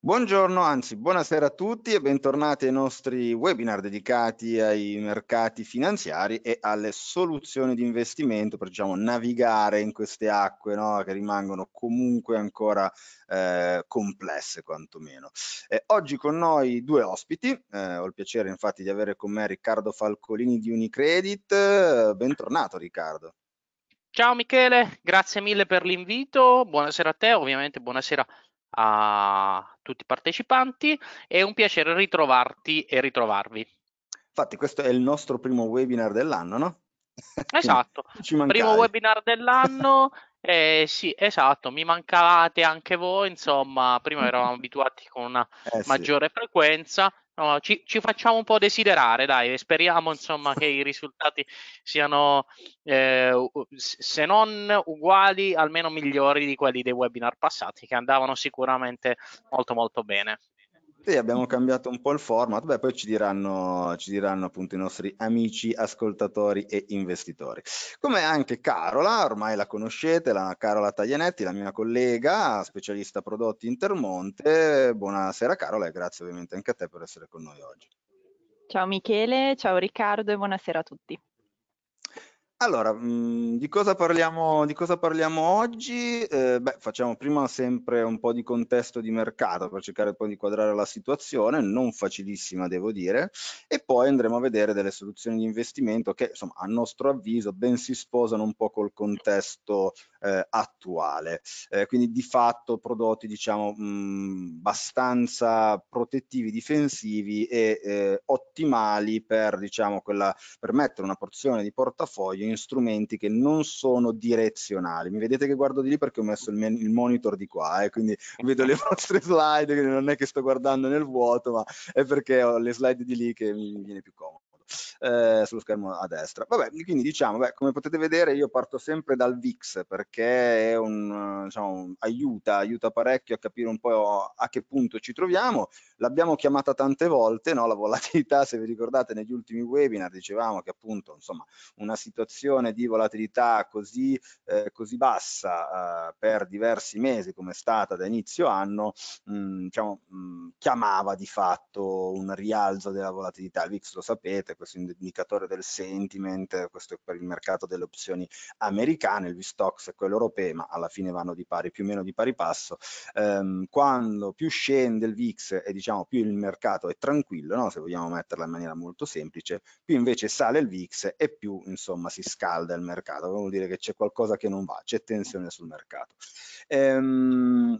Buongiorno, anzi buonasera a tutti e bentornati ai nostri webinar dedicati ai mercati finanziari e alle soluzioni di investimento per diciamo, navigare in queste acque no? che rimangono comunque ancora eh, complesse quantomeno. Eh, oggi con noi due ospiti, eh, ho il piacere infatti di avere con me Riccardo Falcolini di Unicredit, bentornato Riccardo. Ciao Michele, grazie mille per l'invito, buonasera a te, ovviamente buonasera a a tutti i partecipanti. È un piacere ritrovarti e ritrovarvi. Infatti, questo è il nostro primo webinar dell'anno, no? Esatto, Ci primo webinar dell'anno. Eh, sì, esatto, mi mancavate anche voi, insomma, prima eravamo abituati con una eh, maggiore sì. frequenza, No, ci, ci, facciamo un po' desiderare, dai, speriamo insomma che i risultati siano, eh, se non uguali, almeno migliori di quelli dei webinar passati, che andavano sicuramente molto molto bene. Sì, abbiamo cambiato un po' il format, beh, poi ci diranno, ci diranno appunto i nostri amici, ascoltatori e investitori. Come anche Carola, ormai la conoscete, la Carola Taglianetti, la mia collega, specialista prodotti Intermonte. Buonasera Carola e grazie ovviamente anche a te per essere con noi oggi. Ciao Michele, ciao Riccardo e buonasera a tutti. Allora, mh, mm, di, cosa parliamo, di cosa parliamo oggi? Eh, beh, facciamo prima sempre un po' di contesto di mercato per cercare poi di quadrare la situazione, non facilissima devo dire, e poi andremo a vedere delle soluzioni di investimento che insomma a nostro avviso ben si sposano un po' col contesto eh, attuale. Eh, quindi di fatto prodotti diciamo mh, mm, abbastanza protettivi, difensivi e eh, ottimali per, diciamo, quella, per mettere una porzione di portafoglio in strumenti che non sono direzionali. Mi vedete che guardo di lì perché ho messo il, il monitor di qua, eh, quindi vedo le vostre slide, quindi non è che sto guardando nel vuoto, ma è perché ho le slide di lì che mi viene più comodo eh, sullo schermo a destra. Vabbè, quindi diciamo, beh, come potete vedere io parto sempre dal VIX perché un, eh, diciamo, aiuta, aiuta parecchio a capire un po' a che punto ci troviamo. L'abbiamo chiamata tante volte, no? la volatilità, se vi ricordate negli ultimi webinar dicevamo che appunto insomma, una situazione di volatilità così, eh, così bassa eh, per diversi mesi come è stata da inizio anno, mh, mm, diciamo, mh, mm, chiamava di fatto un rialzo della volatilità. Il VIX lo sapete, questo indicatore del sentiment, questo è per il mercato delle opzioni americane, il v VSTOX è quello europeo, ma alla fine vanno di pari, più o meno di pari passo. Um, quando più scende il VIX e diciamo più il mercato è tranquillo, no? se vogliamo metterla in maniera molto semplice, più invece sale il VIX e più insomma si scalda il mercato, vuol dire che c'è qualcosa che non va, c'è tensione sul mercato. Ehm,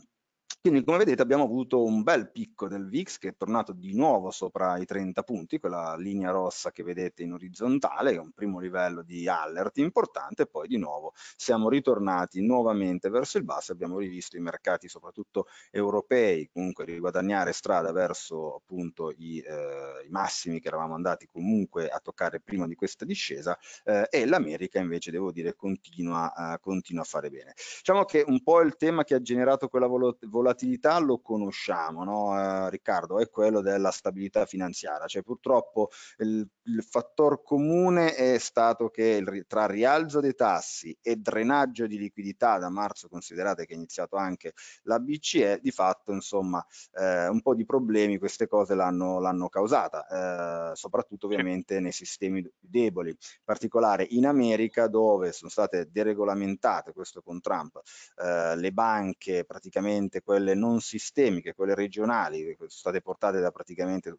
quindi come vedete abbiamo avuto un bel picco del VIX che è tornato di nuovo sopra i 30 punti, quella linea rossa che vedete in orizzontale, è un primo livello di alert importante, poi di nuovo siamo ritornati nuovamente verso il basso, abbiamo rivisto i mercati soprattutto europei comunque riguadagnare strada verso appunto i, eh, i massimi che eravamo andati comunque a toccare prima di questa discesa eh, e l'America invece devo dire continua, eh, continua a fare bene. Diciamo che un po' il tema che ha generato quella volatilità volatilità lo conosciamo, no, eh, Riccardo, è quello della stabilità finanziaria. Cioè, purtroppo il, il fattor comune è stato che il, tra rialzo dei tassi e drenaggio di liquidità da marzo, considerate che è iniziato anche la BCE, di fatto insomma eh, un po' di problemi queste cose l'hanno causata, eh, soprattutto ovviamente nei sistemi deboli, in particolare in America dove sono state deregolamentate, questo con Trump, eh, le banche praticamente quelle quelle non sistemiche, quelle regionali, che sono state portate da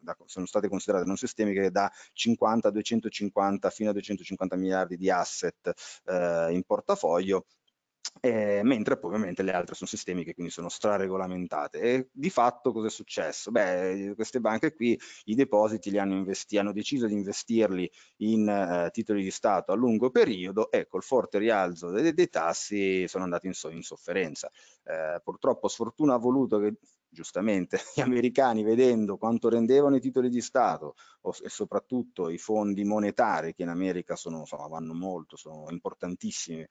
da, sono state considerate non sistemiche da 50 a 250 fino a 250 miliardi di asset eh, in portafoglio, eh, mentre poi ovviamente le altre sono sistemiche, quindi sono straregolamentate. E di fatto cosa è successo? Beh, eh, queste banche qui i depositi li hanno investiti, hanno deciso di investirli in eh, titoli di Stato a lungo periodo e col forte rialzo dei, dei tassi sono andati in, so, in sofferenza. Eh, purtroppo sfortuna ha voluto che giustamente gli americani vedendo quanto rendevano i titoli di Stato e soprattutto i fondi monetari che in America sono, insomma, vanno molto, sono importantissimi, eh,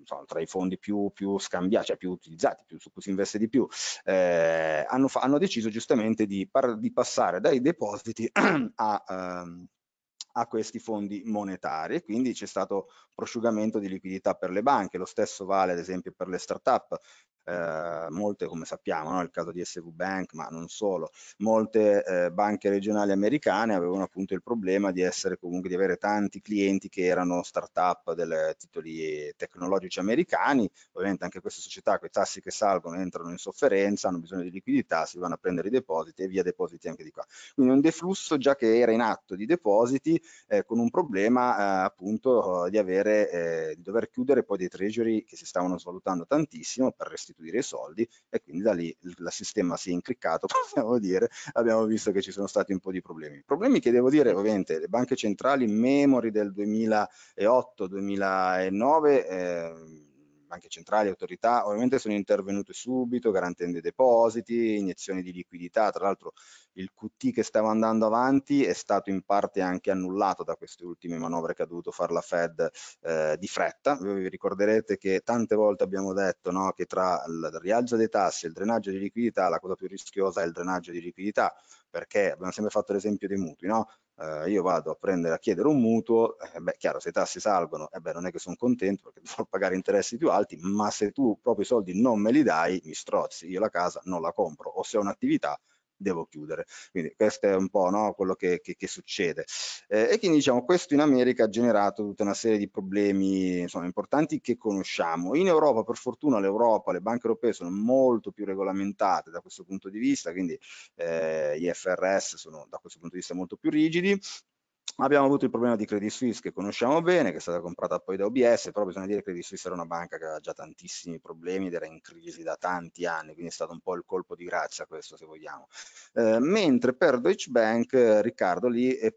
insomma, tra i fondi più, più scambiati, cioè più utilizzati, più, su cui si investe di più, eh, hanno, hanno, deciso giustamente di, di, passare dai depositi a... Um, a questi fondi monetari e quindi c'è stato prosciugamento di liquidità per le banche, lo stesso vale ad esempio per le start-up eh, molte come sappiamo, no? il caso di SV Bank, ma non solo, molte eh, banche regionali americane avevano appunto il problema di essere comunque di avere tanti clienti che erano start-up dei titoli tecnologici americani, ovviamente anche queste società con i tassi che salgono entrano in sofferenza, hanno bisogno di liquidità, si vanno a prendere i depositi e via depositi anche di qua. Quindi un deflusso già che era in atto di depositi eh, con un problema eh, appunto di avere eh, di dover chiudere poi dei treasury che si stavano svalutando tantissimo per restituire restituire i soldi e quindi da lì il sistema si è incriccato, possiamo dire, abbiamo visto che ci sono stati un po' di problemi. Problemi che devo dire, ovviamente, le banche centrali memory del 2008-2009, eh, banche centrali, autorità, ovviamente sono intervenute subito garantendo i depositi, iniezioni di liquidità, tra l'altro il QT che stava andando avanti è stato in parte anche annullato da queste ultime manovre che ha dovuto fare la Fed eh, di fretta, vi ricorderete che tante volte abbiamo detto no, che tra il rialzo dei tassi e il drenaggio di liquidità la cosa più rischiosa è il drenaggio di liquidità, perché abbiamo sempre fatto l'esempio dei mutui, no? eh, io vado a, prendere, a chiedere un mutuo, eh, beh, chiaro, se i tassi salgono, eh beh, non è che sono contento perché devo pagare interessi più alti, ma se tu proprio i soldi non me li dai, mi strozzi, io la casa non la compro, o se ho un'attività devo chiudere. Quindi questo è un po' no, quello che, che, che succede. Eh, e quindi diciamo questo in America ha generato tutta una serie di problemi insomma, importanti che conosciamo. In Europa per fortuna l'Europa, le banche europee sono molto più regolamentate da questo punto di vista, quindi eh, gli FRS sono da questo punto di vista molto più rigidi ma abbiamo avuto il problema di Credit Suisse che conosciamo bene, che è stata comprata poi da OBS, però bisogna dire che Credit Suisse era una banca che aveva già tantissimi problemi ed era in crisi da tanti anni, quindi è stato un po' il colpo di grazia questo se vogliamo. Eh, mentre per Deutsche Bank, eh, Riccardo lì è eh,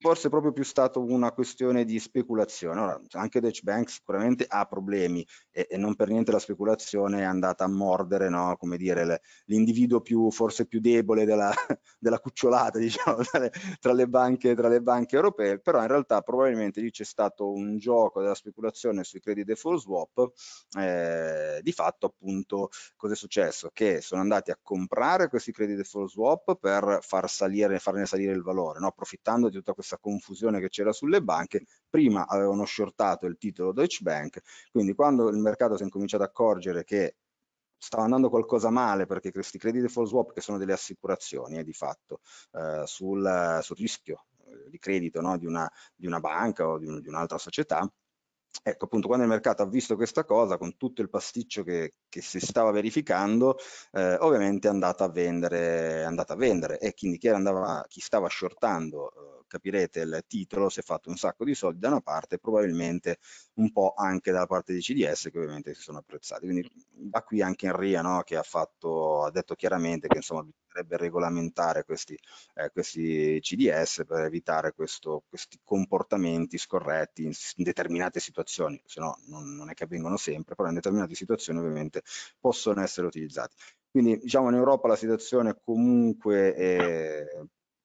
forse è proprio più stato una questione di speculazione. Ora, anche Deutsche Bank sicuramente ha problemi e, e, non per niente la speculazione è andata a mordere, no? come dire, l'individuo più, forse più debole della, della cucciolata diciamo, tra, le, tra, le banche, tra, le, banche, europee, però in realtà probabilmente lì c'è stato un gioco della speculazione sui credit default swap, eh, di fatto appunto cosa è successo? Che sono andati a comprare questi credit default swap per far salire, farne salire il valore, no? approfittando di tutta questa grossa confusione che c'era sulle banche, prima avevano shortato il titolo Deutsche Bank, quindi quando il mercato si è incominciato ad accorgere che stava andando qualcosa male perché questi credit default swap che sono delle assicurazioni eh, di fatto eh, sul, sul, rischio eh, di credito no? di, una, di, una, banca o di, un, di un'altra società Ecco, appunto, quando il mercato ha visto questa cosa, con tutto il pasticcio che, che si stava verificando, eh, ovviamente è andata a vendere, è andato a vendere e quindi chi, andava, chi stava shortando eh, capirete il titolo, si è fatto un sacco di soldi da una parte probabilmente un po' anche dalla parte di CDS che ovviamente si sono apprezzati. Quindi da qui anche Enria no, che ha, fatto, ha detto chiaramente che insomma dovrebbe regolamentare questi, eh, questi CDS per evitare questo, questi comportamenti scorretti in, in determinate situazioni, se no non, non è che avvengono sempre, però in determinate situazioni ovviamente possono essere utilizzati. Quindi diciamo in Europa la situazione comunque è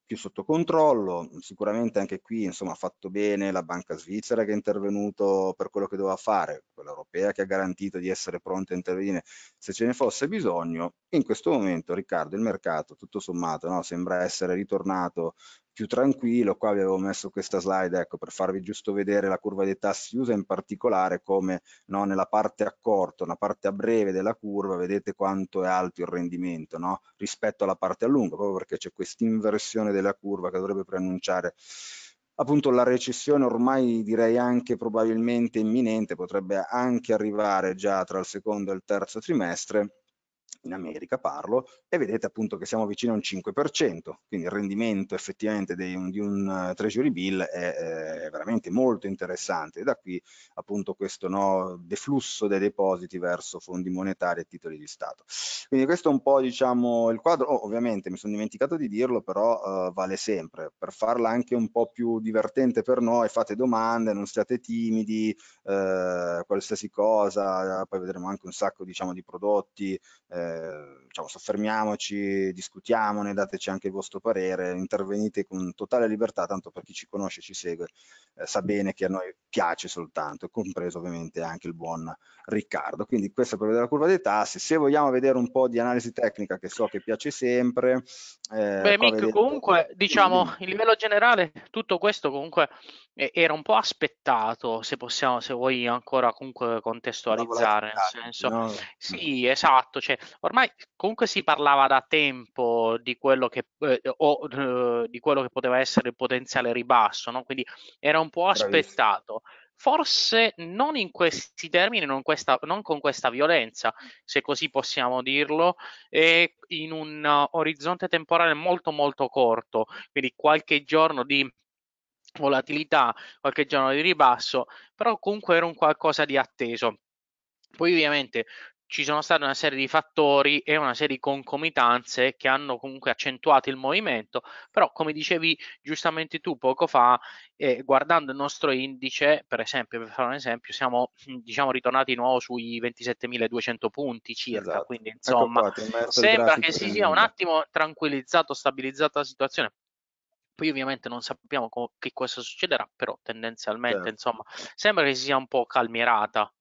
più sotto controllo, sicuramente anche qui insomma, ha fatto bene la banca svizzera che è intervenuto per quello che doveva fare, quella europea che ha garantito di essere pronta a intervenire se ce ne fosse bisogno. In questo momento Riccardo il mercato tutto sommato no, sembra essere ritornato più tranquillo. Qua vi avevo messo questa slide ecco, per farvi giusto vedere la curva dei tassi usa in particolare come no, nella parte a corto, una parte a breve della curva, vedete quanto è alto il rendimento no? rispetto alla parte a lungo, proprio perché c'è questa inversione della curva che dovrebbe preannunciare appunto la recessione ormai direi anche probabilmente imminente, potrebbe anche arrivare già tra il secondo e il terzo trimestre in America parlo, e vedete appunto che siamo vicino a un 5%, quindi il rendimento effettivamente di un, di eh, un treasury bill è eh, veramente molto interessante, e da qui appunto questo no, deflusso dei depositi verso fondi monetari e titoli di Stato. Quindi questo è un po' diciamo il quadro, oh, ovviamente mi sono dimenticato di dirlo, però eh, vale sempre, per farla anche un po' più divertente per noi, fate domande, non siate timidi, eh, qualsiasi cosa, poi vedremo anche un sacco diciamo di prodotti, eh, diciamo, soffermiamoci, discutiamone, dateci anche il vostro parere, intervenite con totale libertà, tanto per chi ci conosce e ci segue eh, sa bene che a noi piace soltanto, compreso ovviamente anche il buon Riccardo. Quindi questo è per della curva dei tassi, se vogliamo vedere un po' di analisi tecnica che so che piace sempre. Eh, Beh Mick, vedete... comunque diciamo in livello generale tutto questo comunque eh, era un po' aspettato, se possiamo, se vuoi ancora comunque contestualizzare, nel senso, no? Mm. sì, esatto, cioè, ormai comunque si parlava da tempo di quello che, eh, o, eh, di quello che poteva essere il potenziale ribasso, no? quindi era un po' aspettato. Bravissimo. Forse non in questi termini, non, questa, non, con questa violenza, se così possiamo dirlo, e in un uh, orizzonte temporale molto molto corto, quindi qualche giorno di volatilità, qualche giorno di ribasso, però comunque era un qualcosa di atteso. Poi ovviamente ci sono state una serie di fattori e una serie di concomitanze che hanno comunque accentuato il movimento, però come dicevi giustamente tu poco fa, eh, guardando il nostro indice, per esempio, per fare un esempio, siamo mm, diciamo ritornati di nuovo sui 27.200 punti circa, esatto. quindi ecco insomma ecco sembra che si sia un attimo tranquillizzato, stabilizzata la situazione, poi ovviamente non sappiamo co- che cosa succederà, però tendenzialmente, certo. insomma, sembra che si sia un po' calmierata.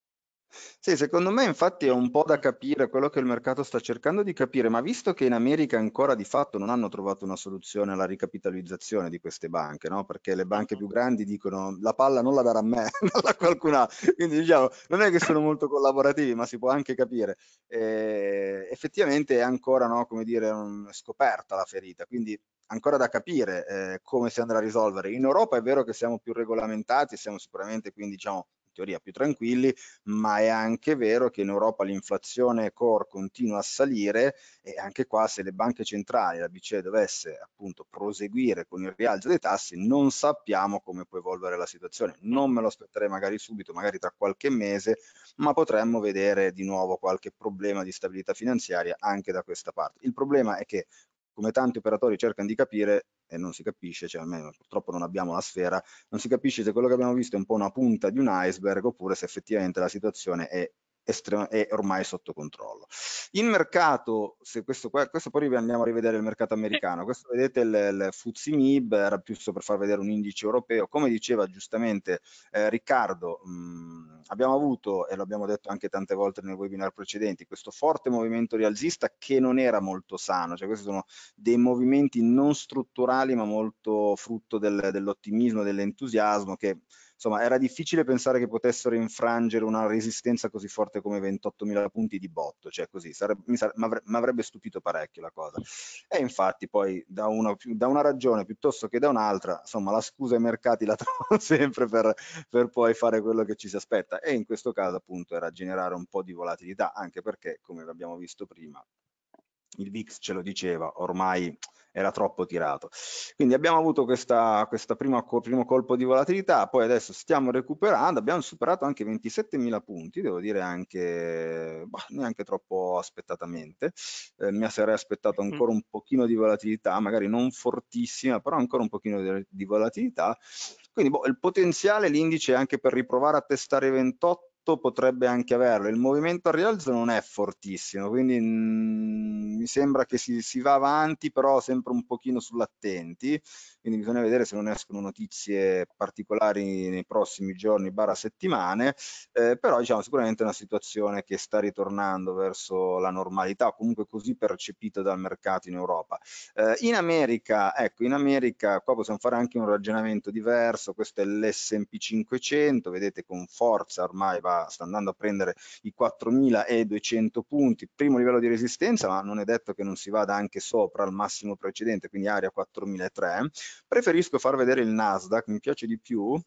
Sì, secondo me infatti è un po' da capire quello che il mercato sta cercando di capire, ma visto che in America ancora di fatto non hanno trovato una soluzione alla ricapitalizzazione di queste banche, no? perché le banche più grandi dicono la palla non la darà a me, non a qualcun altro, quindi diciamo non è che sono molto collaborativi, ma si può anche capire. E eh, effettivamente è ancora, no, come dire, scoperta la ferita, quindi ancora da capire eh, come si andrà a risolvere. In Europa è vero che siamo più regolamentati, siamo sicuramente quindi diciamo teoria più tranquilli, ma è anche vero che in Europa l'inflazione core continua a salire e anche qua se le banche centrali, la BCE dovesse appunto proseguire con il rialzo dei tassi, non sappiamo come può evolvere la situazione. Non me lo aspetterei magari subito, magari tra qualche mese, ma potremmo vedere di nuovo qualche problema di stabilità finanziaria anche da questa parte. Il problema è che come tanti operatori cercano di capire, e non si capisce, cioè almeno purtroppo non abbiamo la sfera, non si capisce se quello che abbiamo visto è un po' una punta di un iceberg oppure se effettivamente la situazione è è ormai sotto controllo. Il mercato, se questo, questo poi andiamo a rivedere il mercato americano, questo vedete il, il FTSE MIB, era più so per far vedere un indice europeo, come diceva giustamente eh, Riccardo, mh, mm, abbiamo avuto, e l'abbiamo detto anche tante volte nei webinar precedenti, questo forte movimento rialzista che non era molto sano, cioè questi sono dei movimenti non strutturali ma molto frutto del, dell'ottimismo, dell'entusiasmo che insomma era difficile pensare che potessero infrangere una resistenza così forte come 28.000 punti di botto, cioè così, mi avre avrebbe stupito parecchio la cosa. E infatti poi da una, da una, ragione piuttosto che da un'altra, insomma la scusa ai mercati la trovo sempre per, per poi fare quello che ci si aspetta e in questo caso appunto era generare un po' di volatilità, anche perché come abbiamo visto prima il VIX ce lo diceva, ormai era troppo tirato. Quindi abbiamo avuto questo questa primo colpo di volatilità, poi adesso stiamo recuperando, abbiamo superato anche 27.000 punti, devo dire anche bah, neanche troppo aspettatamente, eh, mi sarei aspettato mhm. ancora un pochino di volatilità, magari non fortissima, però ancora un pochino di, di volatilità. Quindi boh, il potenziale, l'indice anche per riprovare a testare 28, potrebbe anche averlo. Il movimento al rialzo non è fortissimo, quindi mh, mm, mi sembra che si, si, va avanti, però sempre un pochino sull'attenti, quindi bisogna vedere se non escono notizie particolari nei prossimi giorni, barra settimane, eh, però diciamo sicuramente è una situazione che sta ritornando verso la normalità, comunque così percepita dal mercato in Europa. Eh, in America, ecco, in America qua possiamo fare anche un ragionamento diverso, questo è l'S&P 500, vedete con forza ormai va sta andando a prendere i 4.200 punti, primo livello di resistenza, ma non è detto che non si vada anche sopra al massimo precedente, quindi area 4.003. Preferisco far vedere il Nasdaq, mi piace di più,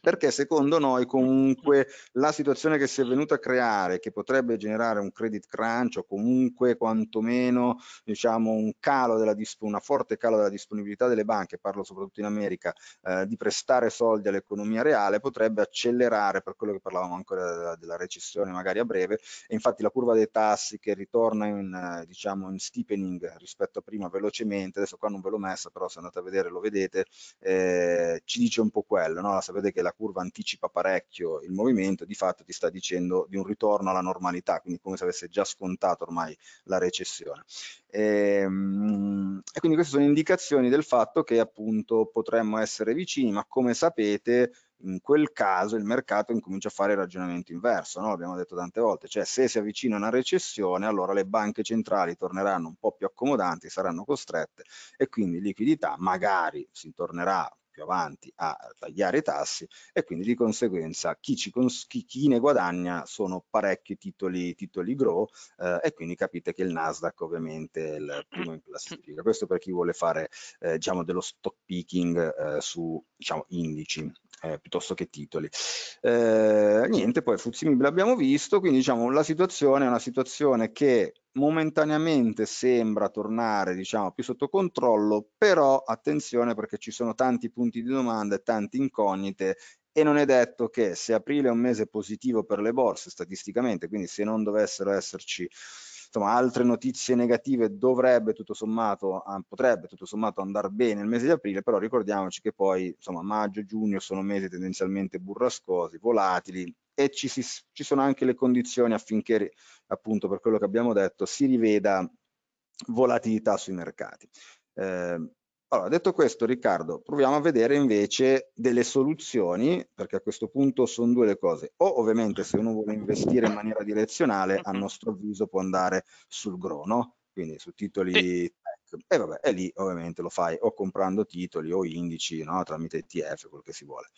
perché secondo noi comunque la situazione che si è venuta a creare, che potrebbe generare un credit crunch o comunque quantomeno diciamo, un calo della una forte calo della disponibilità delle banche, parlo soprattutto in America, eh, di prestare soldi all'economia reale, potrebbe accelerare per quello che parlavamo ancora della, della, recessione magari a breve e infatti la curva dei tassi che ritorna in, eh, diciamo, in steepening rispetto a prima velocemente, adesso qua non ve l'ho messa però se andate a vedere lo vedete, eh, ci dice un po' quello, no? sapete che la curva anticipa parecchio il movimento, di fatto ti sta dicendo di un ritorno alla normalità, quindi come se avesse già scontato ormai la recessione. E, ehm, e quindi queste sono indicazioni del fatto che appunto potremmo essere vicini, ma come sapete in quel caso il mercato incomincia a fare il ragionamento inverso, no? l'abbiamo detto tante volte, cioè se si avvicina una recessione allora le banche centrali torneranno un po' più accomodanti, saranno costrette e quindi liquidità magari si tornerà più avanti a tagliare i tassi e quindi di conseguenza chi, ci chi, chi ne guadagna sono parecchi titoli, titoli grow eh, e quindi capite che il Nasdaq ovviamente è il primo in classifica. Questo per chi vuole fare eh, diciamo dello stock picking eh, su diciamo indici. Eh, piuttosto che titoli. Eh, niente, poi Fuzzi Fuzimib l'abbiamo visto, quindi diciamo la situazione è una situazione che momentaneamente sembra tornare diciamo più sotto controllo però attenzione perché ci sono tanti punti di domanda e tante incognite e non è detto che se aprile è un mese positivo per le borse statisticamente quindi se non dovessero esserci insomma, altre notizie negative dovrebbe tutto sommato, potrebbe tutto sommato andare bene il mese di aprile, però ricordiamoci che poi insomma, maggio e giugno sono mesi tendenzialmente burrascosi, volatili e ci, si, ci sono anche le condizioni affinché appunto per quello che abbiamo detto si riveda volatilità sui mercati. Eh, allora, detto questo, Riccardo, proviamo a vedere invece delle soluzioni, perché a questo punto sono due le cose. O ovviamente se uno vuole investire in maniera direzionale, a mhm. nostro avviso può andare sul grono, quindi su titoli sì. tech. E vabbè, e lì ovviamente lo fai o comprando titoli o indici, no? tramite ETF, quello che si vuole.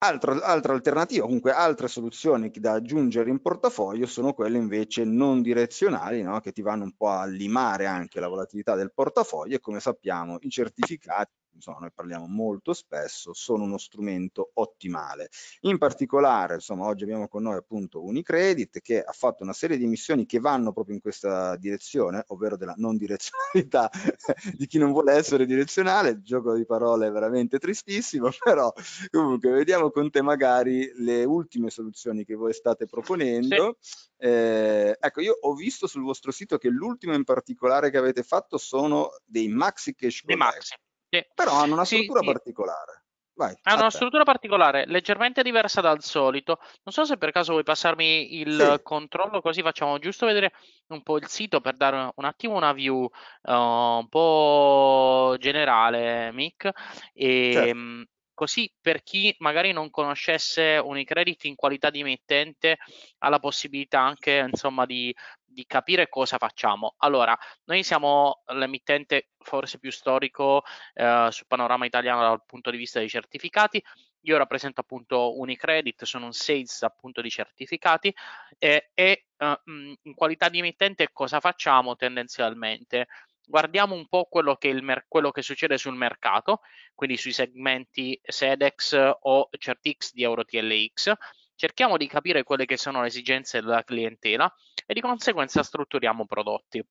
Altro, altra alternativa, comunque altre soluzioni da aggiungere in portafoglio sono quelle invece non direzionali, no? che ti vanno un po' a limare anche la volatilità del portafoglio e come sappiamo i certificati insomma, noi parliamo molto spesso, sono uno strumento ottimale. In particolare, insomma, oggi abbiamo con noi appunto Unicredit che ha fatto una serie di missioni che vanno proprio in questa direzione, ovvero della non direzionalità di chi non vuole essere direzionale, gioco di parole veramente tristissimo, però comunque vediamo con te magari le ultime soluzioni che voi state proponendo. Sì. Eh, ecco, io ho visto sul vostro sito che l'ultimo in particolare che avete fatto sono dei maxi cash. Dei maxi, sì. Però hanno una struttura sì, particolare. Vai, ha una te. struttura particolare, leggermente diversa dal solito. Non so se per caso vuoi passarmi il sì. controllo, così facciamo giusto vedere un po' il sito per dare un attimo una view uh, un po' generale, Mick. E, certo. Ehm, così per chi magari non conoscesse Unicredit in qualità di emittente ha la possibilità anche insomma, di di capire cosa facciamo. Allora, noi siamo l'emittente forse più storico eh, sul panorama italiano dal punto di vista dei certificati. Io rappresento appunto Unicredit, sono un sales appunto di certificati e, e eh, mm, in qualità di emittente cosa facciamo tendenzialmente? Guardiamo un po' quello che, il, quello che succede sul mercato, quindi sui segmenti SEDEX o CertX di EuroTLX cerchiamo di capire quelle che sono le esigenze della clientela e di conseguenza strutturiamo prodotti.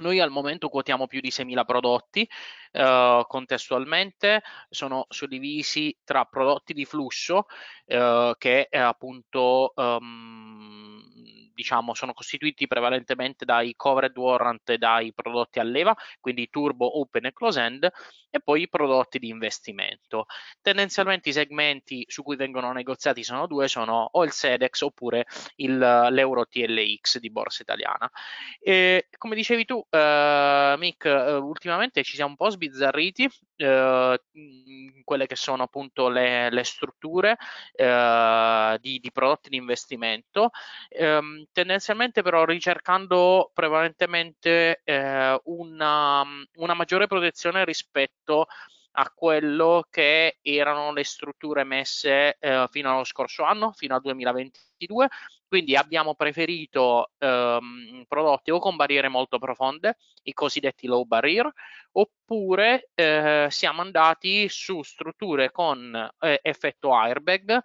Noi al momento quotiamo più di 6.000 prodotti eh, contestualmente, sono suddivisi tra prodotti di flusso eh, che appunto um, diciamo, sono costituiti prevalentemente dai covered warrant e dai prodotti a leva, quindi turbo, open e close end, e poi i prodotti di investimento. Tendenzialmente i segmenti su cui vengono negoziati sono due, sono o il SEDEX oppure il, l'Euro TLX di Borsa Italiana. E, come dicevi tu, eh, Mick, eh, ultimamente ci siamo un po' sbizzarriti eh, quelle che sono appunto le, le strutture eh, di, di, prodotti di investimento. Eh, tendenzialmente però ricercando prevalentemente eh, una, una, maggiore protezione rispetto a quello che erano le strutture messe eh, fino allo scorso anno, fino al 2022, quindi abbiamo preferito ehm, prodotti o con barriere molto profonde, i cosiddetti low barrier, oppure eh, siamo andati su strutture con eh, effetto airbag,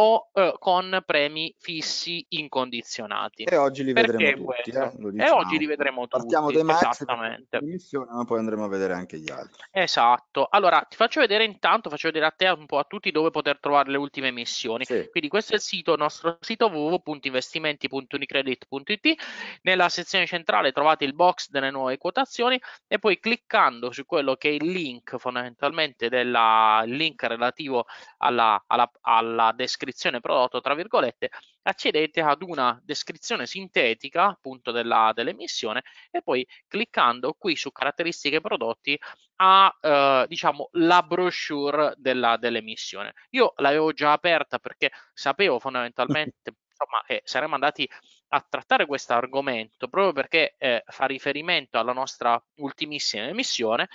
o eh, con premi fissi incondizionati. E oggi li Perché vedremo tutti. Eh? Diciamo. E oggi li vedremo Partiamo tutti. Partiamo dai esattamente. Missione, ma poi andremo a vedere anche gli altri. Esatto. Allora, ti faccio vedere intanto, faccio vedere a te un po' a tutti dove poter trovare le ultime missioni. Sì. Quindi questo è il sito, il nostro sito www.investimenti.unicredit.it. Nella sezione centrale trovate il box delle nuove quotazioni e poi cliccando su quello che è il link fondamentalmente del link relativo alla, alla, alla descrizione descrizione prodotto, tra virgolette, accedete ad una descrizione sintetica appunto della, dell'emissione e poi cliccando qui su caratteristiche prodotti a eh, diciamo la brochure della, dell'emissione. Io l'avevo già aperta perché sapevo fondamentalmente insomma, che saremmo andati a trattare questo argomento proprio perché eh, fa riferimento alla nostra ultimissima emissione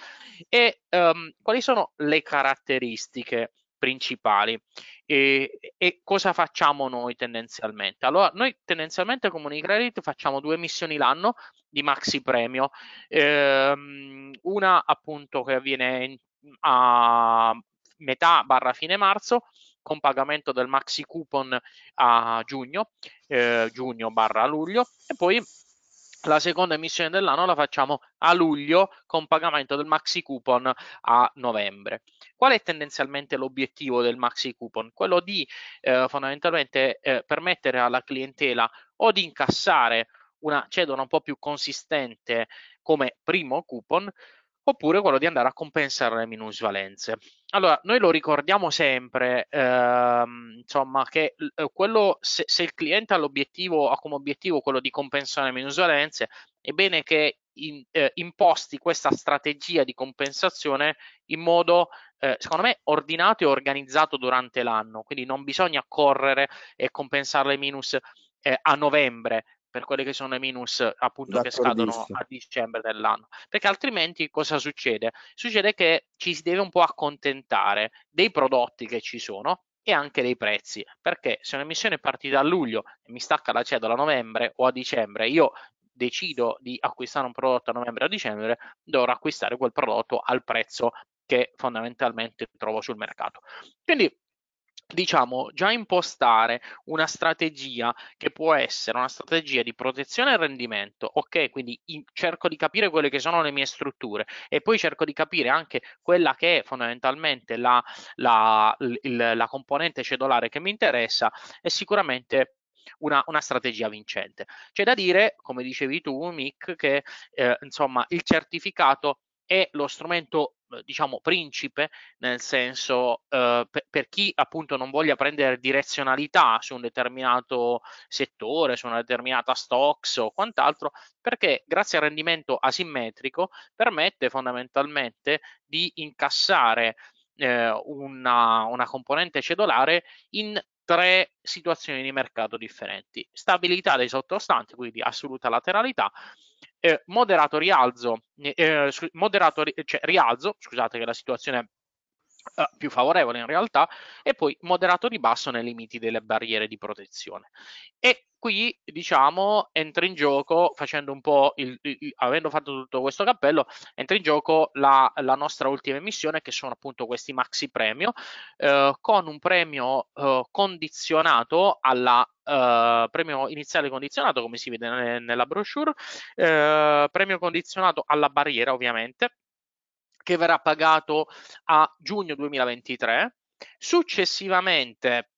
e ehm, quali sono le caratteristiche principali. E, e, cosa facciamo noi tendenzialmente? Allora, noi tendenzialmente come Unicredit facciamo due missioni l'anno di maxi premio, ehm, una appunto che avviene a metà barra fine marzo con pagamento del maxi coupon a giugno, eh, giugno barra luglio e poi la seconda emissione dell'anno la facciamo a luglio con pagamento del maxi coupon a novembre. Qual è tendenzialmente l'obiettivo del maxi coupon? Quello di eh, fondamentalmente eh, permettere alla clientela o di incassare una cedola un po' più consistente come primo coupon oppure quello di andare a compensare le minusvalenze. Allora, noi lo ricordiamo sempre, ehm, insomma, che eh, quello, se, se, il cliente ha, ha, come obiettivo quello di compensare le minusvalenze, è bene che in, eh, imposti questa strategia di compensazione in modo, eh, secondo me, ordinato e organizzato durante l'anno. Quindi non bisogna correre e compensare le minus eh, a novembre, per quelli che sono i minus appunto che scadono a dicembre dell'anno, perché altrimenti cosa succede? Succede che ci si deve un po' accontentare dei prodotti che ci sono e anche dei prezzi, perché se un'emissione è partita a luglio e mi stacca la cedola a novembre o a dicembre, io decido di acquistare un prodotto a novembre o a dicembre, dovrò acquistare quel prodotto al prezzo che fondamentalmente trovo sul mercato. Quindi diciamo, già impostare una strategia che può essere una strategia di protezione e rendimento, ok? Quindi in, cerco di capire quelle che sono le mie strutture e poi cerco di capire anche quella che è fondamentalmente la, la, il, la componente cedolare che mi interessa è sicuramente una, una, strategia vincente. C'è da dire, come dicevi tu, Mick, che eh, insomma il certificato è lo strumento eh, diciamo principe nel senso eh, per, per, chi appunto non voglia prendere direzionalità su un determinato settore su una determinata stocks o quant'altro perché grazie al rendimento asimmetrico permette fondamentalmente di incassare eh, una, una componente cedolare in tre situazioni di mercato differenti stabilità dei sottostanti quindi assoluta lateralità eh, moderato rialzo, eh, eh, moderato, cioè, rialzo, scusate che la situazione eh, più favorevole in realtà, e poi moderato ribasso nei limiti delle barriere di protezione. E qui, diciamo, entra in gioco, facendo un po' il, il, avendo fatto tutto questo cappello, entra in gioco la, la, nostra ultima emissione, che sono appunto questi maxi premio, eh, con un premio eh, condizionato alla Uh, premio iniziale condizionato, come si vede ne nella brochure, uh, premio condizionato alla barriera, ovviamente che verrà pagato a giugno 2023. Successivamente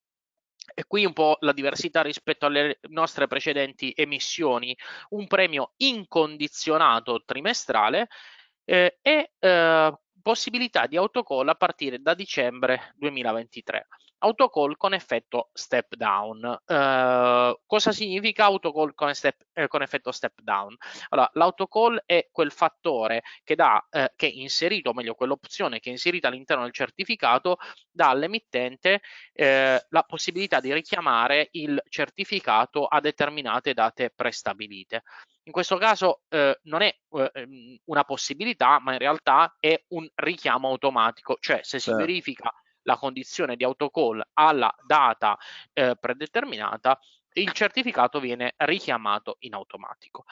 e qui un po' la diversità rispetto alle nostre precedenti emissioni, un premio incondizionato trimestrale eh, e eh, possibilità di autocall a partire da dicembre 2023. Autocall con effetto step down. Eh, cosa significa autocall con, step, eh, con, effetto step down? Allora, l'autocall è quel fattore che, dà, eh, che è inserito, o meglio, quell'opzione che è inserita all'interno del certificato dà all'emittente eh, la possibilità di richiamare il certificato a determinate date prestabilite. In questo caso eh, non è eh, ehm, una possibilità, ma in realtà è un richiamo automatico, cioè se si sì. Certo. verifica la condizione di autocall alla data eh, predeterminata, il certificato viene richiamato in automatico.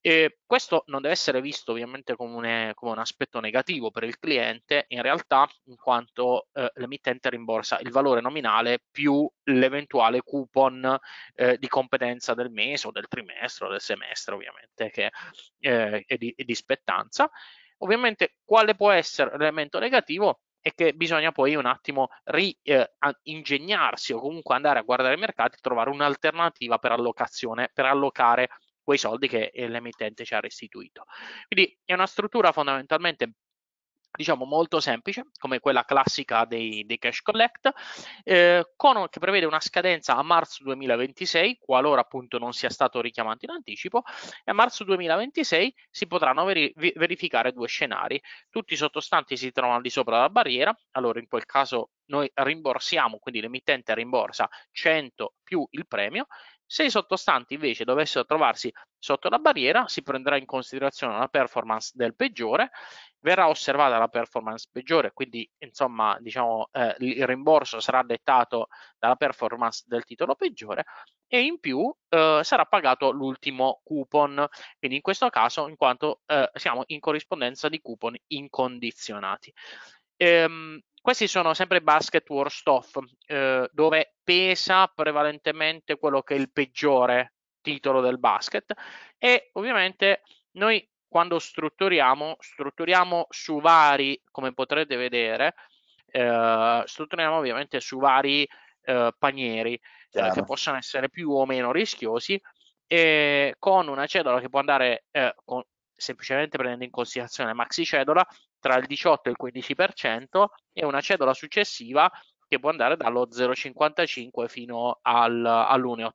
E questo non deve essere visto ovviamente come, un, come un aspetto negativo per il cliente, in realtà in quanto eh, l'emittente rimborsa il valore nominale più l'eventuale coupon eh, di competenza del mese o del trimestre o del semestre ovviamente che eh, è, di, è di spettanza. Ovviamente quale può essere l'elemento negativo? e che bisogna poi un attimo eh, ingegnarsi o comunque andare a guardare i mercati e trovare un'alternativa per allocazione, per allocare quei soldi che l'emittente ci ha restituito. Quindi è una struttura fondamentalmente diciamo molto semplice, come quella classica dei, dei cash collect, eh, con, che prevede una scadenza a marzo 2026, qualora appunto non sia stato richiamato in anticipo, e a marzo 2026 si potranno veri, verificare due scenari. Tutti i sottostanti si trovano di sopra della barriera, allora in quel caso noi rimborsiamo, quindi l'emittente rimborsa 100 più il premio, se i sottostanti invece dovessero trovarsi sotto la barriera, si prenderà in considerazione la performance del peggiore, verrà osservata la performance peggiore, quindi insomma diciamo, eh, il rimborso sarà dettato dalla performance del titolo peggiore e in più eh, sarà pagato l'ultimo coupon, quindi in questo caso in quanto eh, siamo in corrispondenza di coupon incondizionati. Ehm, questi sono sempre basket worst off, eh, dove pesa prevalentemente quello che è il peggiore titolo del basket e ovviamente noi quando strutturiamo, strutturiamo su vari, come potrete vedere, eh, strutturiamo ovviamente su vari eh, panieri eh, che possono essere più o meno rischiosi e con una cedola che può andare con, eh, semplicemente prendendo in considerazione maxi cedola tra il 18 e il 15% e una cedola successiva che può andare dallo 0,55 fino al, all'1,80%.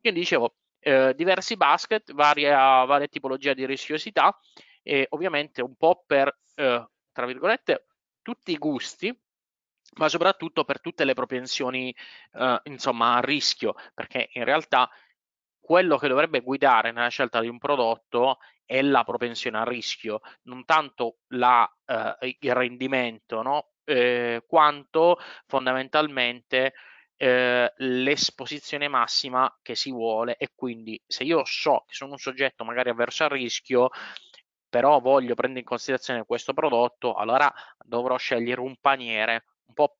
Quindi dicevo, eh, diversi basket, varia, varia tipologia di rischiosità e ovviamente un po' per, eh, tra virgolette, tutti i gusti, ma soprattutto per tutte le propensioni, eh, insomma, a rischio, perché in realtà quello che dovrebbe guidare nella scelta di un prodotto è la propensione al rischio, non tanto la, eh, il rendimento, no? eh, quanto fondamentalmente eh, l'esposizione massima che si vuole e quindi se io so che sono un soggetto magari avverso al rischio, però voglio prendere in considerazione questo prodotto, allora dovrò scegliere un paniere un po'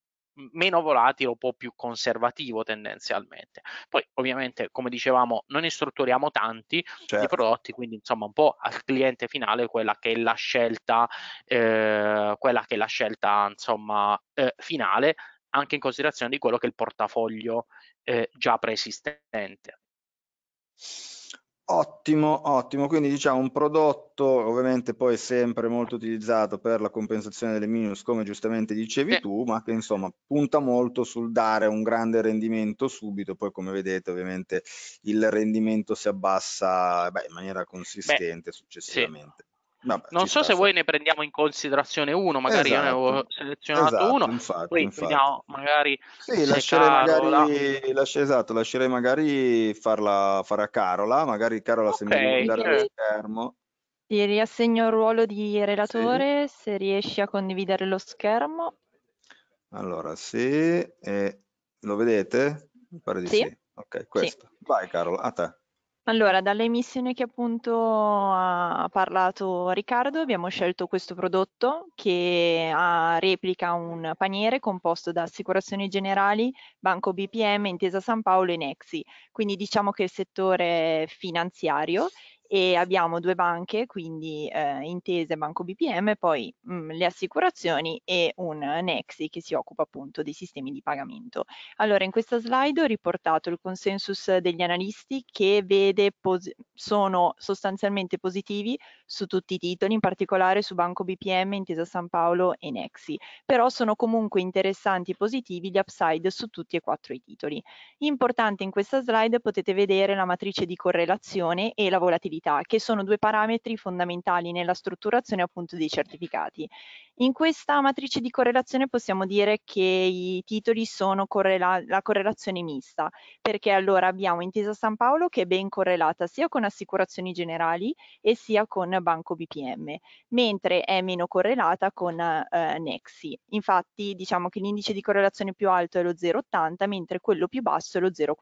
meno volatile, o un po' più conservativo tendenzialmente. Poi ovviamente, come dicevamo, non istrutturiamo tanti certo. di prodotti, quindi insomma un po' al cliente finale quella che è la scelta, eh, quella che è la scelta insomma eh, finale, anche in considerazione di quello che è il portafoglio eh, già preesistente. Ottimo, ottimo. Quindi diciamo un prodotto ovviamente poi sempre molto utilizzato per la compensazione delle minus, come giustamente dicevi sì. tu, ma che insomma punta molto sul dare un grande rendimento subito, poi come vedete ovviamente il rendimento si abbassa beh, in maniera consistente beh, successivamente. Sì. Vabbè, non so se voi ne prendiamo in considerazione uno, magari esatto, io ne esatto. avevo selezionato esatto, uno, infatti, poi infatti. vediamo magari sì, lascerei magari, lascia, esatto, lascerei magari farla fare a Carola, magari Carola okay. se mi devi dare lo schermo. Ti riassegno il ruolo di relatore, sì. se riesci a condividere lo schermo. Allora, sì, eh, lo vedete? Mi pare di sì. sì. Ok, questo. Sì. Vai Carola, a te. Allora, dalle emissioni che appunto ha parlato Riccardo, abbiamo scelto questo prodotto che ha, replica un paniere composto da Assicurazioni Generali, Banco BPM, Intesa San Paolo e Nexi, quindi diciamo che il settore finanziario e abbiamo due banche, quindi eh, Intesa Banco BPM, poi mh, mm, le assicurazioni e un Nexi che si occupa appunto dei sistemi di pagamento. Allora in questa slide ho riportato il consensus degli analisti che vede sono sostanzialmente positivi su tutti i titoli, in particolare su Banco BPM, Intesa San Paolo e Nexi, però sono comunque interessanti e positivi gli upside su tutti e quattro i titoli. Importante in questa slide potete vedere la matrice di correlazione e la volatilità compatibilità, che sono due parametri fondamentali nella strutturazione appunto dei certificati. In questa matrice di correlazione possiamo dire che i titoli sono correla la correlazione mista, perché allora abbiamo Intesa San Paolo che è ben correlata sia con assicurazioni generali e sia con Banco BPM, mentre è meno correlata con eh, Nexi. Infatti diciamo che l'indice di correlazione più alto è lo 0,80, mentre quello più basso è lo 0,45.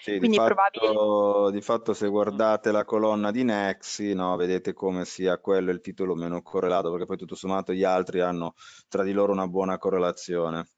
Sì, Quindi di, è fatto, probabile... di fatto se mm. guardate la correlazione colonna di Nexi, no? vedete come sia quello il titolo meno correlato, perché poi tutto sommato gli altri hanno tra di loro una buona correlazione.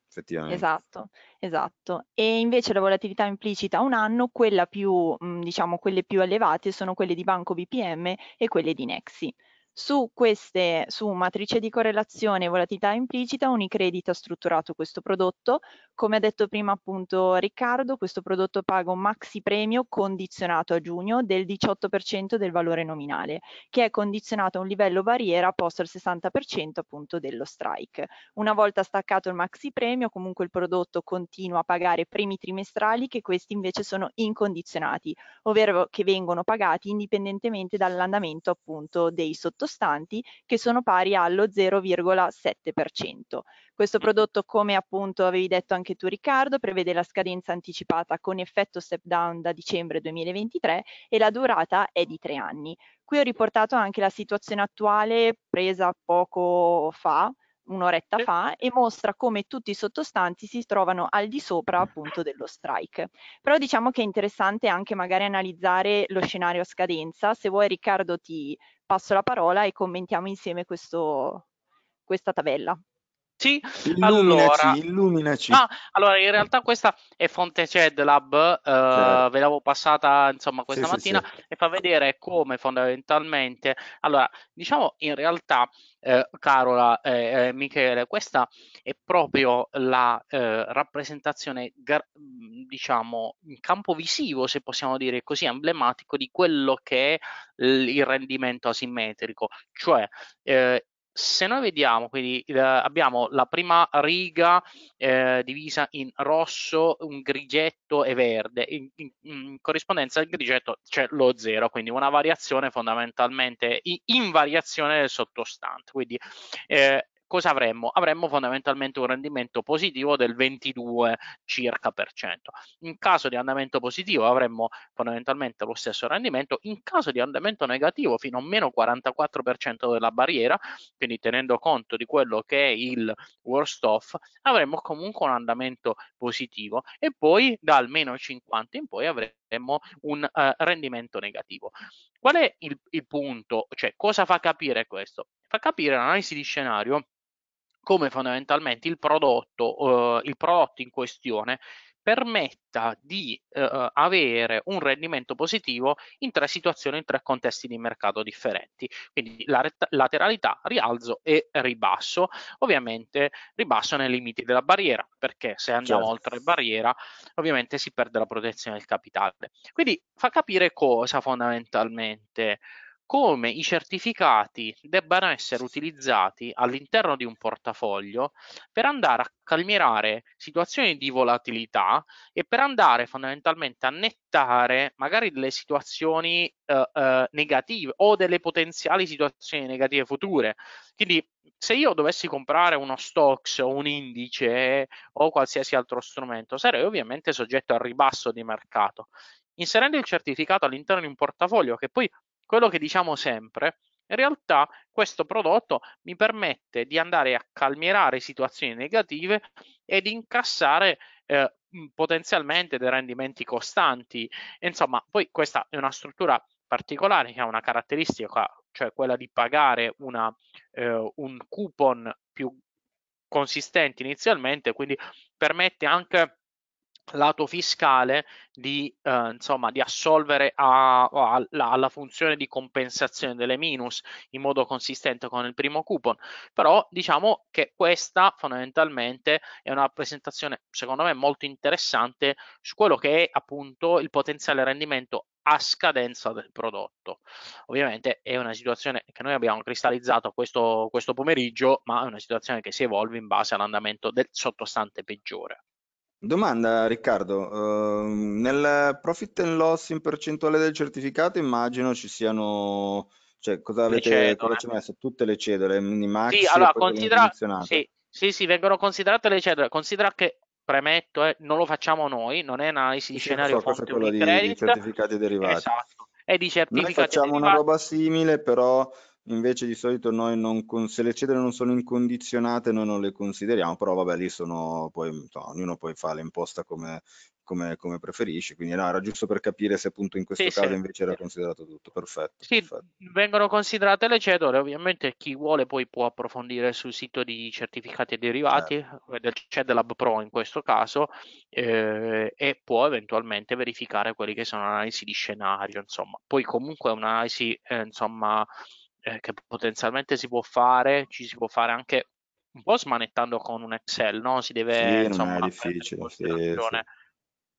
Esatto, esatto. E invece la volatilità implicita a un anno, più, diciamo, quelle più elevate sono quelle di Banco BPM e quelle di Nexi. Su queste, su matrice di correlazione e volatilità implicita, Unicredit ha strutturato questo prodotto. Come ha detto prima appunto Riccardo, questo prodotto paga un maxi premio condizionato a giugno del 18% del valore nominale, che è condizionato a un livello barriera posto al 60% appunto dello strike. Una volta staccato il maxi premio, comunque il prodotto continua a pagare premi trimestrali che questi invece sono incondizionati, ovvero che vengono pagati indipendentemente dall'andamento appunto dei sottoscritti costanti che sono pari allo 0,7%. Questo mm. prodotto, come appunto avevi detto anche tu Riccardo, prevede la scadenza anticipata con effetto step down da dicembre 2023 e la durata è di tre anni. Qui ho riportato anche la situazione attuale presa poco fa, un'oretta fa e mostra come tutti i sottostanti si trovano al di sopra appunto dello strike. Però diciamo che è interessante anche magari analizzare lo scenario a scadenza, se vuoi Riccardo ti passo la parola e commentiamo insieme questo, questa tabella. Sì, illuminaci, allora, illuminaci. Ah, allora in realtà questa è Fonteced Lab, eh, certo. ve l'avevo passata insomma questa sì, mattina sì, sì. e fa vedere come fondamentalmente, allora diciamo in realtà eh, Carola e eh, eh, Michele, questa è proprio la eh, rappresentazione gar- diciamo in campo visivo se possiamo dire così emblematico di quello che è l- il rendimento asimmetrico, cioè eh, se noi vediamo, quindi eh, abbiamo la prima riga eh, divisa in rosso, un grigetto e verde, in, in, in corrispondenza al grigetto c'è lo zero, quindi una variazione fondamentalmente in, in variazione del sottostante, quindi eh, cosa avremmo? Avremmo fondamentalmente un rendimento positivo del 22 circa per cento. In caso di andamento positivo avremmo fondamentalmente lo stesso rendimento, in caso di andamento negativo fino a meno 44% per cento della barriera, quindi tenendo conto di quello che è il worst off, avremmo comunque un andamento positivo e poi dal meno 50 in poi avremo un uh, rendimento negativo. Qual è il, il punto? Cioè, cosa fa capire questo? Fa capire l'analisi di scenario come fondamentalmente il prodotto, eh, il prodotto in questione permetta di eh, eh, avere un rendimento positivo in tre situazioni, in tre contesti di mercato differenti. Quindi la lateralità, rialzo e ribasso. Ovviamente ribasso nei limiti della barriera, perché se andiamo certo. oltre barriera ovviamente si perde la protezione del capitale. Quindi fa capire cosa fondamentalmente come i certificati debbano essere utilizzati all'interno di un portafoglio per andare a calmierare situazioni di volatilità e per andare fondamentalmente a nettare magari delle situazioni eh, eh, negative o delle potenziali situazioni negative future. Quindi se io dovessi comprare uno stocks o un indice o qualsiasi altro strumento, sarei ovviamente soggetto al ribasso di mercato inserendo il certificato all'interno di un portafoglio che poi quello che diciamo sempre, in realtà questo prodotto mi permette di andare a calmierare situazioni negative e di incassare eh, potenzialmente dei rendimenti costanti. Insomma, poi questa è una struttura particolare che ha una caratteristica, cioè quella di pagare una, eh, un coupon più consistente inizialmente, quindi permette anche lato fiscale di, eh, insomma, di assolvere a, a, alla funzione di compensazione delle minus in modo consistente con il primo coupon. Però diciamo che questa fondamentalmente è una presentazione secondo me molto interessante su quello che è appunto il potenziale rendimento a scadenza del prodotto. Ovviamente è una situazione che noi abbiamo cristallizzato questo, questo pomeriggio, ma è una situazione che si evolve in base all'andamento del sottostante peggiore. Domanda Riccardo, ehm, nel profit and loss in percentuale del certificato immagino ci siano, cioè cosa avete cosa ci messo? Tutte le cedole, minimaxi Sì, allora considera, sì, sì, sì, vengono considerate le cedole, considera che premetto, eh, non lo facciamo noi, non è analisi di sì, scenario so, fonte di, di certificati derivati. Esatto, è di certificati Noi facciamo derivati. una roba simile, però invece di solito noi non con, se le cedole non sono incondizionate noi non le consideriamo, però vabbè lì sono poi, no, ognuno poi fa l'imposta come, come, come, preferisce, quindi no, era giusto per capire se appunto in questo sì, caso sì, invece era considerato tutto, perfetto, perfetto, vengono considerate le cedole, ovviamente chi vuole poi può approfondire sul sito di certificati e derivati, certo. eh. del CED Pro in questo caso, eh, e può eventualmente verificare quelli che sono analisi di scenario, insomma, poi comunque è un'analisi, eh, insomma, eh, che potenzialmente si può fare, ci si può fare anche un po' smanettando con un Excel, no? Si deve, sì, insomma, difficile, sì, sì.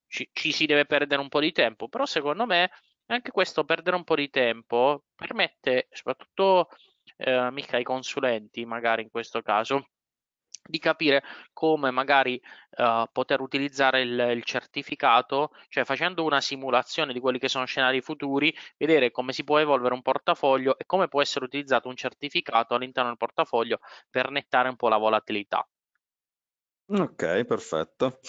Ci, ci si deve perdere un po' di tempo, però secondo me anche questo perdere un po' di tempo permette soprattutto eh, mica ai consulenti, magari in questo caso, di capire come magari uh, poter utilizzare il, il, certificato, cioè facendo una simulazione di quelli che sono scenari futuri, vedere come si può evolvere un portafoglio e come può essere utilizzato un certificato all'interno del portafoglio per nettare un po' la volatilità. Ok, perfetto.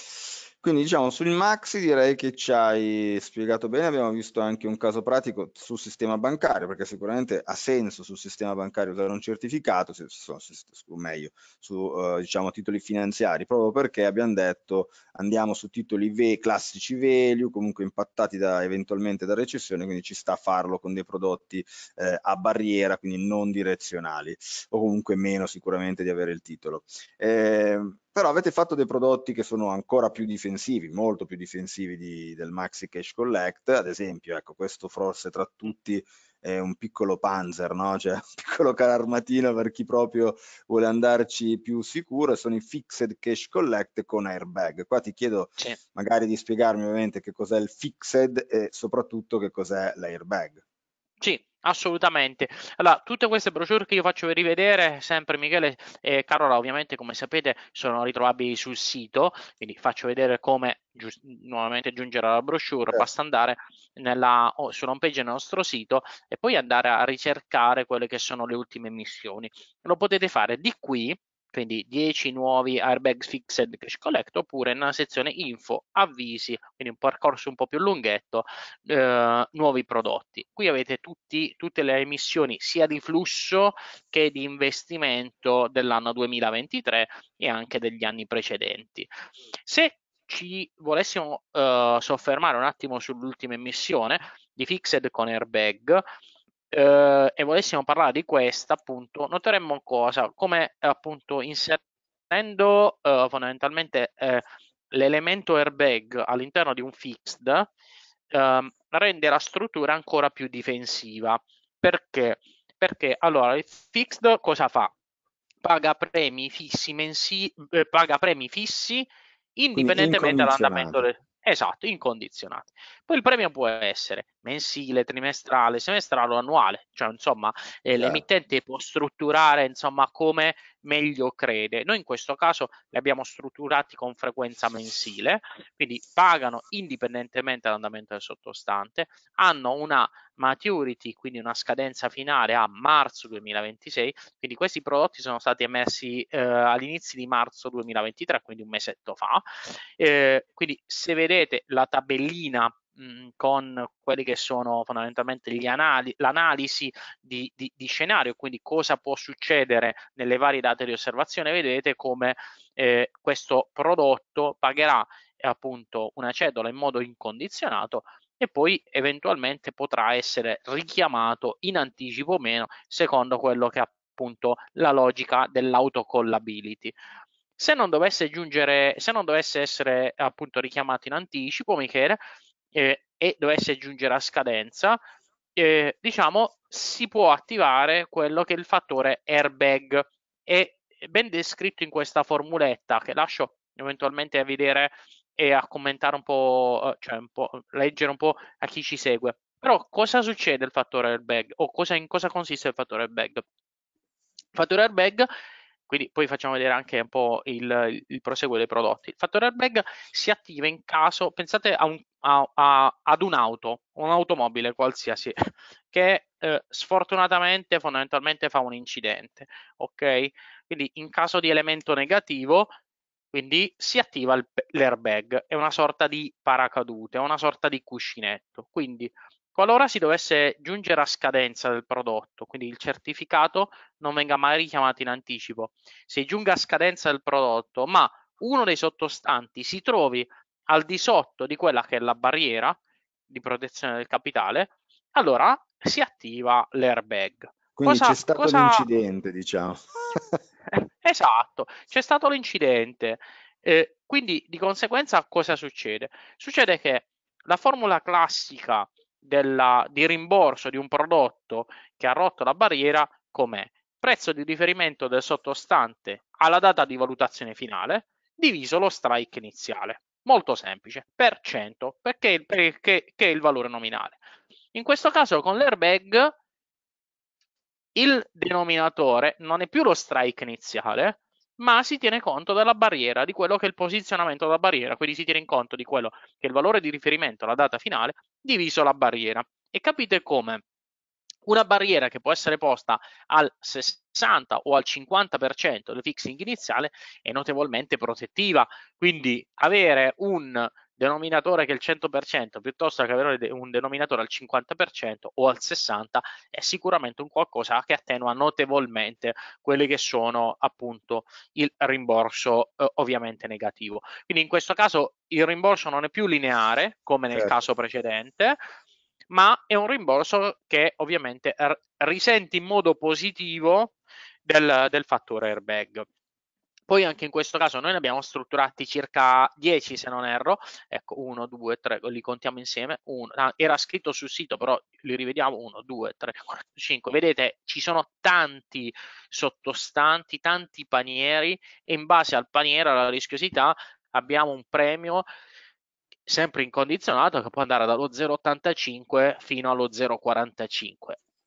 Quindi diciamo sul Maxi direi che ci hai spiegato bene, abbiamo visto anche un caso pratico sul sistema bancario, perché sicuramente ha senso sul sistema bancario usare un certificato, se, se, o meglio su uh, diciamo, titoli finanziari, proprio perché abbiamo detto andiamo su titoli ve, classici value, comunque impattati da, eventualmente da recessione, quindi ci sta a farlo con dei prodotti eh, a barriera, quindi non direzionali o comunque meno sicuramente di avere il titolo. Eh, però avete fatto dei prodotti che sono ancora più difensivi, molto più difensivi di, del Maxi Cash Collect, ad esempio, ecco, questo forse tra tutti è un piccolo panzer, no? cioè un piccolo car armatino per chi proprio vuole andarci più sicuro, sono i Fixed Cash Collect con airbag. Qua ti chiedo sì. magari di spiegarmi ovviamente che cos'è il Fixed e soprattutto che cos'è l'airbag. Sì, Assolutamente. Allora, tutte queste brochure che io faccio rivedere, sempre Michele e Carola, ovviamente come sapete sono ritrovabili sul sito, quindi faccio vedere come giu- nuovamente aggiungere alla brochure, certo. basta andare nella, oh, sulla home page del nostro sito e poi andare a ricercare quelle che sono le ultime missioni. Lo potete fare di qui quindi 10 nuovi airbags fixed crash collect oppure nella sezione info avvisi quindi un percorso un po' più lunghetto eh, nuovi prodotti qui avete tutti, tutte le emissioni sia di flusso che di investimento dell'anno 2023 e anche degli anni precedenti se ci volessimo eh, soffermare un attimo sull'ultima emissione di fixed con airbag eh, e volessimo parlare di questa, appunto, noteremmo cosa, come appunto inserendo eh, fondamentalmente eh, l'elemento airbag all'interno di un fixed ehm, rende la struttura ancora più difensiva. Perché? Perché allora il fixed cosa fa? Paga premi fissi, mensi, eh, paga premi fissi indipendentemente dall'andamento del Esatto, incondizionati. Poi il premio può essere mensile, trimestrale, semestrale o annuale, cioè insomma eh, certo. l'emittente può strutturare insomma come meglio crede. Noi in questo caso li abbiamo strutturati con frequenza mensile, quindi pagano indipendentemente dall'andamento del sottostante, hanno una maturity, quindi una scadenza finale a marzo 2026, quindi questi prodotti sono stati emessi eh, all'inizio di marzo 2023, quindi un mesetto fa. Eh, quindi se vedete la tabellina mh, mm, con quelli che sono fondamentalmente anali- l'analisi di, di, di, scenario, quindi cosa può succedere nelle varie date di osservazione, vedete come eh, questo prodotto pagherà appunto una cedola in modo incondizionato e poi eventualmente potrà essere richiamato in anticipo o meno secondo quello che è appunto la logica dell'autocollability. Se non dovesse giungere, se non dovesse essere appunto richiamato in anticipo, Michele, eh, e dovesse giungere a scadenza, eh, diciamo si può attivare quello che è il fattore airbag è ben descritto in questa formuletta che lascio eventualmente a vedere e a commentare un po', eh, cioè un po', leggere un po' a chi ci segue. Però cosa succede il fattore airbag o cosa, in cosa consiste il fattore airbag? Il fattore airbag, quindi poi facciamo vedere anche un po' il, il proseguo dei prodotti. Il fattore airbag si attiva in caso, pensate a un, a, a, ad un'auto, un'automobile qualsiasi, che eh, sfortunatamente fondamentalmente fa un incidente, ok? Quindi in caso di elemento negativo quindi si attiva il, l'airbag, è una sorta di paracadute, è una sorta di cuscinetto. Quindi Qualora si dovesse giungere a scadenza del prodotto, quindi il certificato non venga mai richiamato in anticipo, se giunga a scadenza del prodotto, ma uno dei sottostanti si trovi al di sotto di quella che è la barriera di protezione del capitale, allora si attiva l'airbag. Quindi cosa, c'è stato cosa... un incidente, diciamo. Esatto, c'è stato l'incidente. Eh, quindi di conseguenza cosa succede? Succede che la formula classica della, di rimborso di un prodotto che ha rotto la barriera com'è? Prezzo di riferimento del sottostante alla data di valutazione finale diviso lo strike iniziale. Molto semplice, per 100, perché, perché è il valore nominale. In questo caso con l'airbag il denominatore non è più lo strike iniziale, ma si tiene conto della barriera, di quello che è il posizionamento della barriera, quindi si tiene in conto di quello che è il valore di riferimento, la data finale, diviso la barriera. E capite come una barriera che può essere posta al 60 o al 50% del fixing iniziale è notevolmente protettiva, quindi avere un denominatore che è il 100% piuttosto che avere un denominatore al 50% o al 60% è sicuramente un qualcosa che attenua notevolmente quelli che sono appunto il rimborso eh, ovviamente negativo. Quindi in questo caso il rimborso non è più lineare come nel certo. caso precedente, ma è un rimborso che ovviamente risente in modo positivo del, del fattore airbag. Poi anche in questo caso noi ne abbiamo strutturati circa 10 se non erro, ecco 1, 2, 3, li contiamo insieme, uno, ah, era scritto sul sito però li rivediamo 1, 2, 3, 4, 5, vedete ci sono tanti sottostanti, tanti panieri e in base al paniere, alla rischiosità abbiamo un premio sempre incondizionato che può andare dallo 0,85 fino allo 0,45.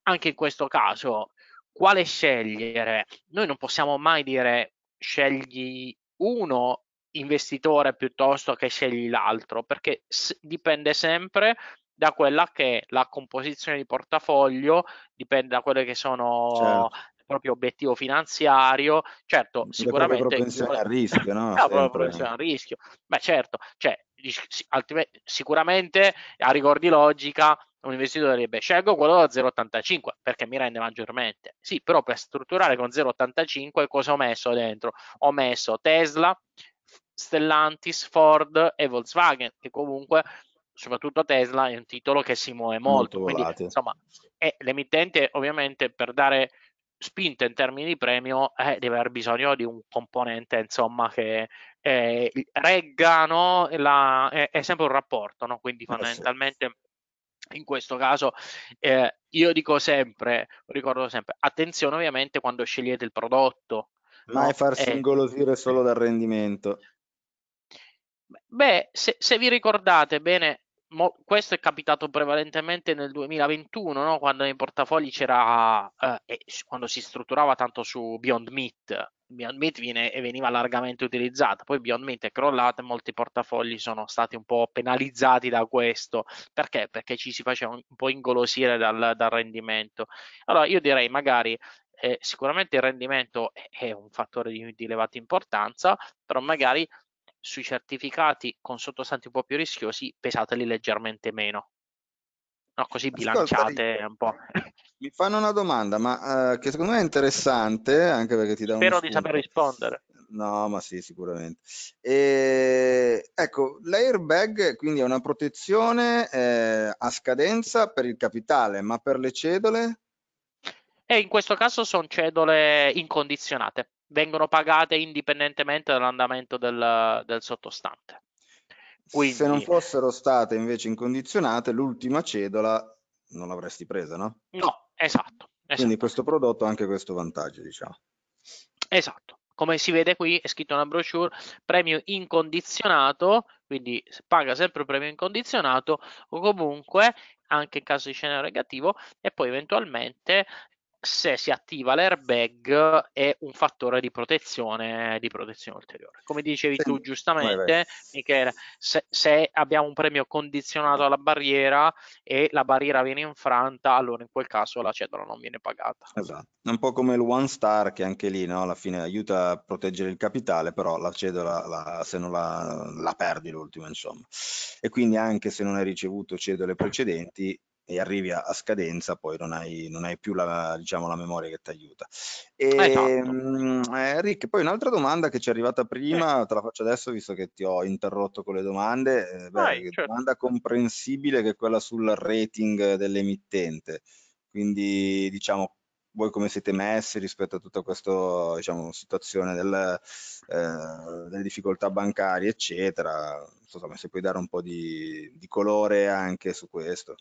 Anche in questo caso quale scegliere? Noi non possiamo mai dire scegli uno investitore piuttosto che scegli l'altro, perché dipende sempre da quella che è la composizione di portafoglio, dipende da quelle che sono certo proprio obiettivo finanziario, certo, le sicuramente propensione al rischio, no? La propensione al rischio. Beh, certo, cioè, sicuramente a rigor di logica un investitore direbbe scelgo quello da 0,85 perché mi rende maggiormente. Sì, però per strutturare con 0,85 cosa ho messo dentro? Ho messo Tesla, Stellantis, Ford e Volkswagen, che comunque soprattutto Tesla è un titolo che si muove molto, molto quindi, insomma, e l'emittente ovviamente per dare spinta in termini di premio eh, deve aver bisogno di un componente insomma che eh, regga no, la, è, è, sempre un rapporto no? quindi fondamentalmente eh sì in questo caso eh, io dico sempre, ricordo sempre, attenzione ovviamente quando scegliete il prodotto. Mai no? farsi eh, ingolosire solo dal rendimento. Beh, se, se vi ricordate bene, mo- questo è capitato prevalentemente nel 2021, no? quando nei portafogli c'era, eh, quando si strutturava tanto su Beyond Meat, Beyond Meat viene, veniva largamente utilizzata, poi Beyond Meat è crollata e molti portafogli sono stati un po' penalizzati da questo, perché? Perché ci si faceva un po' ingolosire dal, dal rendimento. Allora io direi magari eh, sicuramente il rendimento è, è un fattore di, di elevata importanza, però magari sui certificati con sottostanti un po' più rischiosi pesateli leggermente meno. No, così bilanciate Ascolta, un po'. Mi fanno una domanda, ma uh, che secondo me è interessante, anche perché ti dà Spero di saper rispondere. No, ma sì, sicuramente. E, ecco, l'airbag quindi è una protezione eh, a scadenza per il capitale, ma per le cedole? E eh, in questo caso sono cedole incondizionate vengono pagate indipendentemente dall'andamento del, del sottostante. Quindi, Se non fossero state invece incondizionate, l'ultima cedola non l'avresti presa, no? No, esatto. esatto. Quindi questo prodotto ha anche questo vantaggio, diciamo. Esatto. Come si vede qui è scritto una brochure, premio incondizionato, quindi paga sempre il premio incondizionato o comunque anche in caso di scenario negativo e poi eventualmente se si attiva l'airbag è un fattore di protezione, di protezione ulteriore. Come dicevi sì, tu giustamente, Michele, se, se, abbiamo un premio condizionato alla barriera e la barriera viene infranta, allora in quel caso la cedola non viene pagata. Esatto, è un po' come il one star che anche lì no, alla fine aiuta a proteggere il capitale, però la cedola la, se non la, la perdi l'ultima insomma. E quindi anche se non hai ricevuto cedole precedenti, e arrivi a, a scadenza, poi non hai, non hai più la, diciamo, la, memoria che ti aiuta. E, mh, ehm, eh, Rick, poi un'altra domanda che ci è arrivata prima, eh. te la faccio adesso visto che ti ho interrotto con le domande, eh, beh, Vai, certo. domanda comprensibile che è quella sul rating dell'emittente, quindi diciamo voi come siete messi rispetto a tutta questa diciamo, situazione del, eh, delle difficoltà bancarie, eccetera. Insomma, se puoi dare un po' di, di colore anche su questo.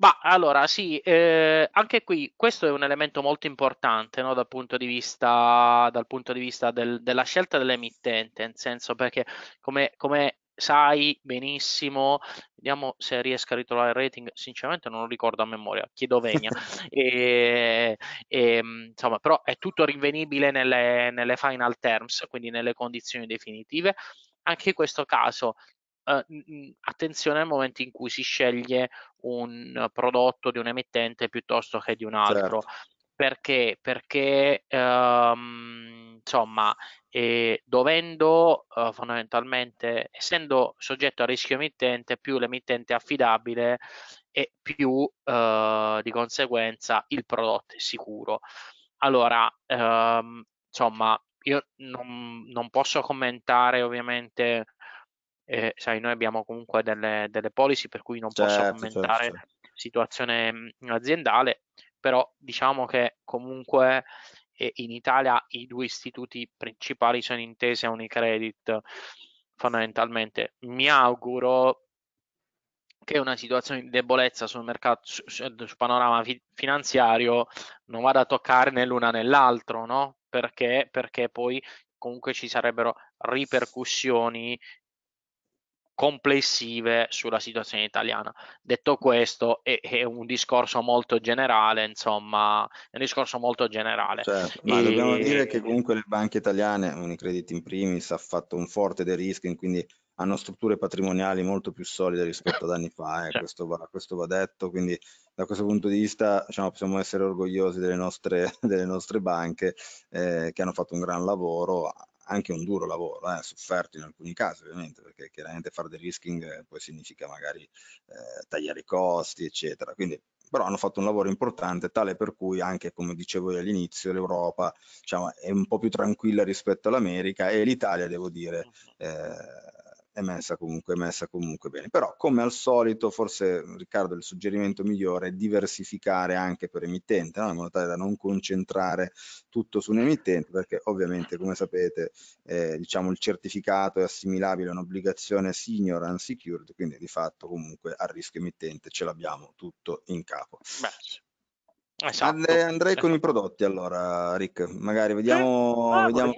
Ma allora sì, eh, anche qui questo è un elemento molto importante no, dal punto di vista, punto di vista del, della scelta dell'emittente, nel senso perché come, come sai benissimo, vediamo se riesco a ritrovare il rating, sinceramente non lo ricordo a memoria, chiedo venia, e, e, mm, insomma, però è tutto rinvenibile nelle, nelle final terms, quindi nelle condizioni definitive. Anche in questo caso eh, attenzione al momento in cui si sceglie un prodotto di un emittente piuttosto che di un altro. Certo. Perché? Perché ehm, insomma, eh, dovendo eh, fondamentalmente, essendo soggetto a rischio emittente, più l'emittente è affidabile e più eh, di conseguenza il prodotto è sicuro. Allora, ehm, insomma, io non, non, posso commentare ovviamente eh, sai, noi abbiamo comunque delle, delle policy per cui non certo, posso commentare certo, situazione aziendale, però diciamo che comunque eh, in Italia i due istituti principali sono intese a Unicredit fondamentalmente. Mi auguro che una situazione di debolezza sul mercato, sul su, panorama fi- finanziario non vada a toccare né l'una nell'altro, no? Perché, perché poi comunque ci sarebbero ripercussioni complessive sulla situazione italiana. Detto questo, è, è, un discorso molto generale, insomma, è un discorso molto generale. Certo, ma e... dobbiamo dire che comunque le banche italiane, Unicredit in primis, ha fatto un forte de-risking, quindi hanno strutture patrimoniali molto più solide rispetto ad anni fa, eh, certo. questo, va, questo, va, detto, quindi da questo punto di vista diciamo, possiamo essere orgogliosi delle nostre, delle nostre banche eh, che hanno fatto un gran lavoro, anche un duro lavoro, eh, sofferto in alcuni casi ovviamente, perché chiaramente fare del risking eh, poi significa magari eh, tagliare i costi, eccetera. Quindi, però hanno fatto un lavoro importante, tale per cui anche, come dicevo io all'inizio, l'Europa diciamo, è un po' più tranquilla rispetto all'America e l'Italia, devo dire, eh, è messa comunque, è messa comunque bene. Però come al solito, forse Riccardo il suggerimento migliore è diversificare anche per emittente, no? in modo tale da non concentrare tutto su un emittente, perché ovviamente come sapete eh, diciamo il certificato è assimilabile a un'obbligazione senior unsecured, quindi di fatto comunque al rischio emittente ce l'abbiamo tutto in capo. Beh. Esatto. Andrei, andrei esatto. con i esatto. prodotti allora, Rick. Magari vediamo, eh, vediamo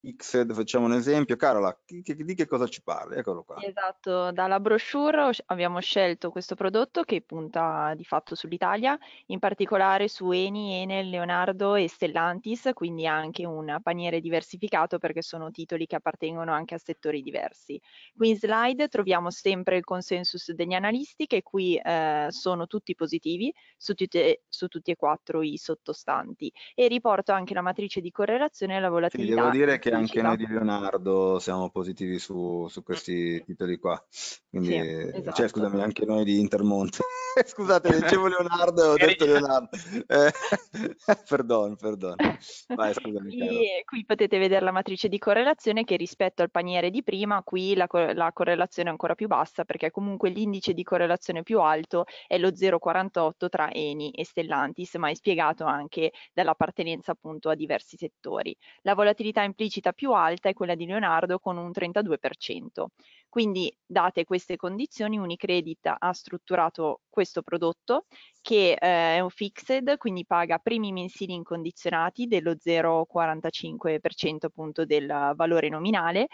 Xed, facciamo un esempio. Carola, di che, di che cosa ci parli? Eccolo qua. Esatto, dalla brochure abbiamo scelto questo prodotto che punta di fatto sull'Italia, in particolare su Eni, Enel, Leonardo e Stellantis, quindi anche un paniere diversificato perché sono titoli che appartengono anche a settori diversi. Qui in slide troviamo sempre il consensus degli analisti che qui eh, sono tutti positivi su, tutte, su, tutti e quattro i sottostanti e riporto anche la matrice di correlazione e la volatilità. Sì, devo dire che che anche noi di Leonardo siamo positivi su, su questi titoli qua. Quindi, sì, eh, cioè, esatto. cioè, scusami, anche noi di Intermonte. Scusate, dicevo Leonardo e ho detto Leonardo. Eh, perdon, perdon. Vai, scusami, qui, qui, potete vedere la matrice di correlazione che rispetto al paniere di prima, qui la, la correlazione è ancora più bassa perché comunque l'indice di correlazione più alto è lo 0,48 tra Eni e Stellantis, ma è spiegato anche dall'appartenenza appunto a diversi settori. La volatilità implicita crescita più alta è quella di Leonardo con un 32%. Quindi date queste condizioni Unicredit ha strutturato questo prodotto che eh, è un fixed, quindi paga primi mensili incondizionati dello 0,45% appunto del valore nominale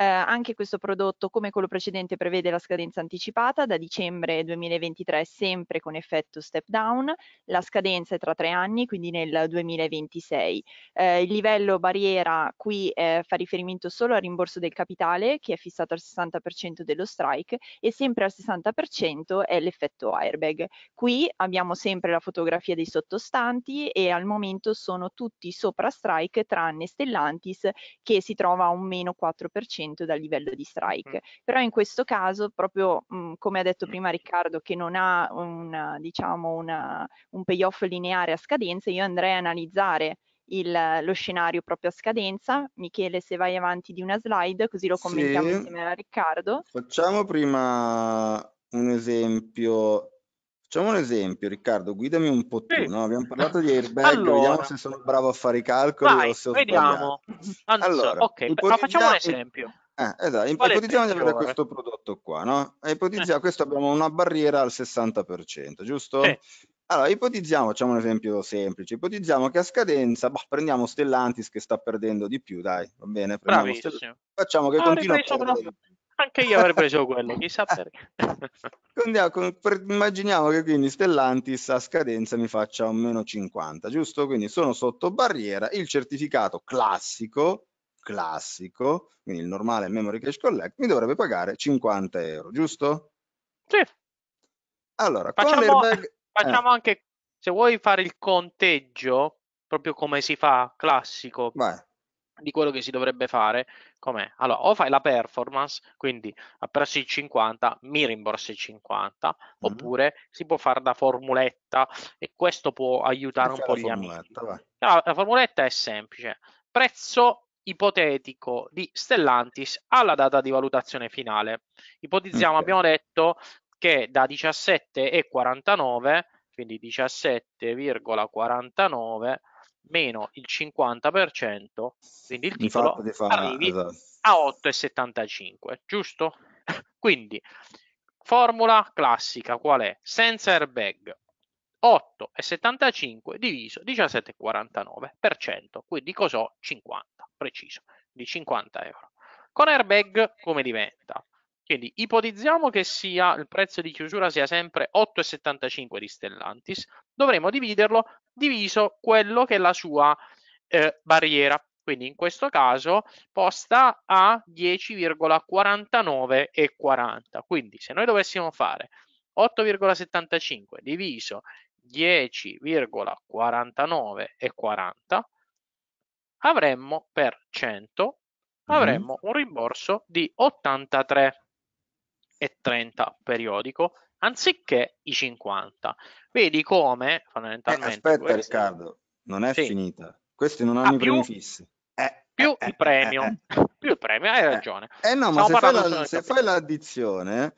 eh, anche questo prodotto, come quello precedente, prevede la scadenza anticipata da dicembre 2023, sempre con effetto step down. La scadenza è tra tre anni, quindi nel 2026. Eh, il livello barriera qui eh, fa riferimento solo al rimborso del capitale, che è fissato al 60% dello strike, e sempre al 60% è l'effetto airbag. Qui abbiamo sempre la fotografia dei sottostanti e al momento sono tutti sopra strike, tranne Stellantis, che si trova a un meno 4% 100% dal livello di strike. Però in questo caso, proprio mh, mhmm, come ha detto prima Riccardo, che non ha una, diciamo una, un payoff lineare a scadenza, io andrei a analizzare il, lo scenario proprio a scadenza. Michele, se vai avanti di una slide, così lo commentiamo sì. insieme a Riccardo. Facciamo prima un esempio Facciamo un esempio, Riccardo, guidami un po' tu, sì. no? Abbiamo parlato di airbag, allora, vediamo se sono bravo a fare i calcoli vai, o se ho vediamo. Anza, allora, ok, ipotizza... facciamo un esempio. Eh, esatto, ipotizziamo di avere questo prodotto qua, no? Eh, ipotizziamo, eh. questo abbiamo una barriera al 60%, giusto? Sì. Allora, ipotizziamo, facciamo un esempio semplice, ipotizziamo che a scadenza, boh, prendiamo Stellantis che sta perdendo di più, dai, va bene? Facciamo che ah, continua a perdere. Anche io avrei preso quello, chissà eh. perché. Ecco, immaginiamo che quindi Stellantis a scadenza mi faccia un meno 50, giusto? Quindi sono sotto barriera, il certificato classico, classico, quindi il normale Memory Cash Collect, mi dovrebbe pagare 50 euro, giusto? Sì. Allora, facciamo, airbag... facciamo eh. anche, se vuoi fare il conteggio, proprio come si fa, classico, Vai di quello che si dovrebbe fare, com'è? Allora, o fai la performance, quindi appresso il 50, mi rimborsi il 50, mm -hmm. oppure si può fare da formuletta e questo può aiutare un po' gli amici. Allora, la formuletta è semplice, prezzo ipotetico di Stellantis alla data di valutazione finale. Ipotizziamo, okay. abbiamo detto che da 17,49, quindi 17,49 meno il 50%, quindi il titolo fa, arrivi esatto. a 8,75, giusto? quindi formula classica qual è? Senza airbag 8,75 diviso 17,49%, quindi cos'ho? 50, preciso, di 50 euro. Con airbag come diventa? Quindi ipotizziamo che sia, il prezzo di chiusura sia sempre 8,75 di Stellantis, dovremo dividerlo diviso quello che è la sua eh, barriera. Quindi in questo caso posta a 10,49,40. Quindi se noi dovessimo fare 8,75 diviso 10,49,40, avremmo per 100 mhm. avremmo un rimborso di 83 e 30 periodico anziché i 50. Vedi come fondamentalmente... Eh, aspetta questo... Riccardo, non è sì. finita. Questi non ah, hanno ah, i premi più... fissi. Eh, più, eh, il eh, premio, eh, eh. più il premio, hai ragione. Eh no, ma se, fai la, se fai, l'addizione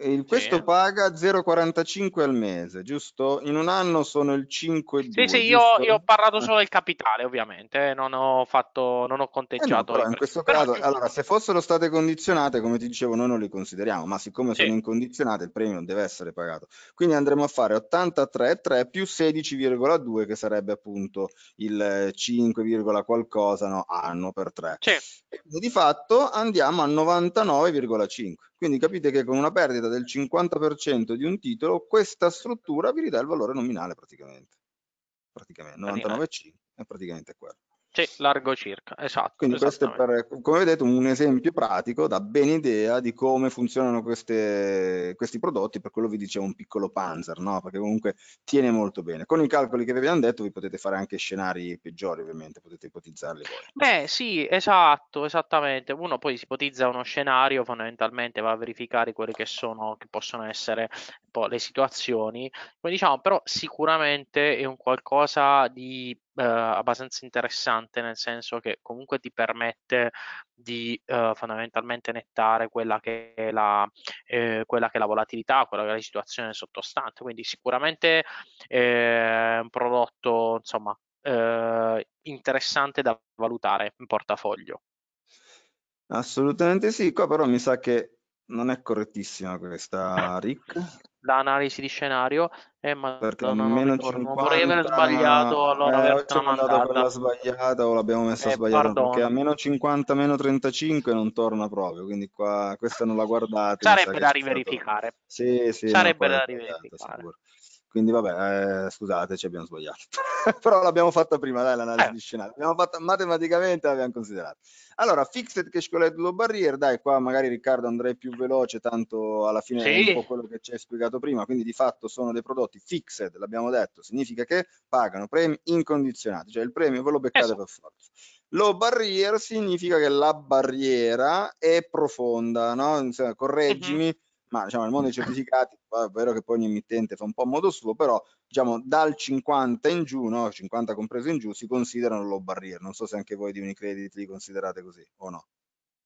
il, questo sì. paga 0,45 al mese, giusto? In un anno sono il 5,2. Sì, sì, io, io, ho parlato solo del capitale, ovviamente, eh, non ho, fatto, non ho conteggiato. Eh no, in questo però... caso, allora, se fossero state condizionate, come ti dicevo, noi non le consideriamo, ma siccome sì. sono incondizionate, il premio deve essere pagato. Quindi andremo a fare 83,3 più 16,2, che sarebbe appunto il 5, qualcosa no, anno per 3. Sì. E di fatto andiamo a 99,5. Quindi capite che con una perdita del 50% di un titolo, questa struttura vi ridà il valore nominale praticamente. Praticamente 99,5 è praticamente quello. Sì, largo circa, esatto. Quindi questo è per, come vedete, un esempio pratico da ben idea di come funzionano queste, questi prodotti, per quello vi dicevo un piccolo panzer, no? perché comunque tiene molto bene. Con i calcoli che vi abbiamo detto vi potete fare anche scenari peggiori, ovviamente, potete ipotizzarli voi. Beh sì, esatto, esattamente. Uno poi si ipotizza uno scenario, fondamentalmente va a verificare quelle che sono, che possono essere le situazioni, come diciamo, però sicuramente è un qualcosa di eh, abbastanza interessante, nel senso che comunque ti permette di eh, fondamentalmente nettare quella che, è la, eh, quella che è la volatilità, quella che è la situazione sottostante. Quindi sicuramente eh, è un prodotto, insomma, eh, interessante da valutare in portafoglio. Assolutamente sì, qua però mi sa che non è correttissima questa Rick l'analisi di scenario e eh, ma perché non, non 50... vorrei aver sbagliato eh, allora eh, oggi mandato quella sbagliata o l'abbiamo messa eh, sbagliata pardon. perché a meno 50 meno 35 non torna proprio quindi qua questa non la guardate sarebbe da riverificare stato... sì, sì, sarebbe da riverificare quindi vabbè, eh, scusate, ci abbiamo sbagliato. Però l'abbiamo fatta prima, dai, l'analisi eh. di scenario. L'abbiamo fatta matematicamente, l'abbiamo considerata. Allora, fixed cash collect barrier, dai, qua magari Riccardo andrei più veloce, tanto alla fine sì. è un po' quello che ci hai spiegato prima. Quindi di fatto sono dei prodotti fixed, l'abbiamo detto, significa che pagano premi incondizionati, cioè il premio ve lo beccate esatto. per forza. Low barrier significa che la barriera è profonda, no? Cioè, mhm. Correggimi. Mm -hmm ma diciamo, nel mondo dei mm. certificati è vero che poi ogni emittente fa un po' a modo suo, però diciamo, dal 50 in giù, no? 50 compreso in giù, si considerano low barrier. Non so se anche voi di Unicredit li considerate così o no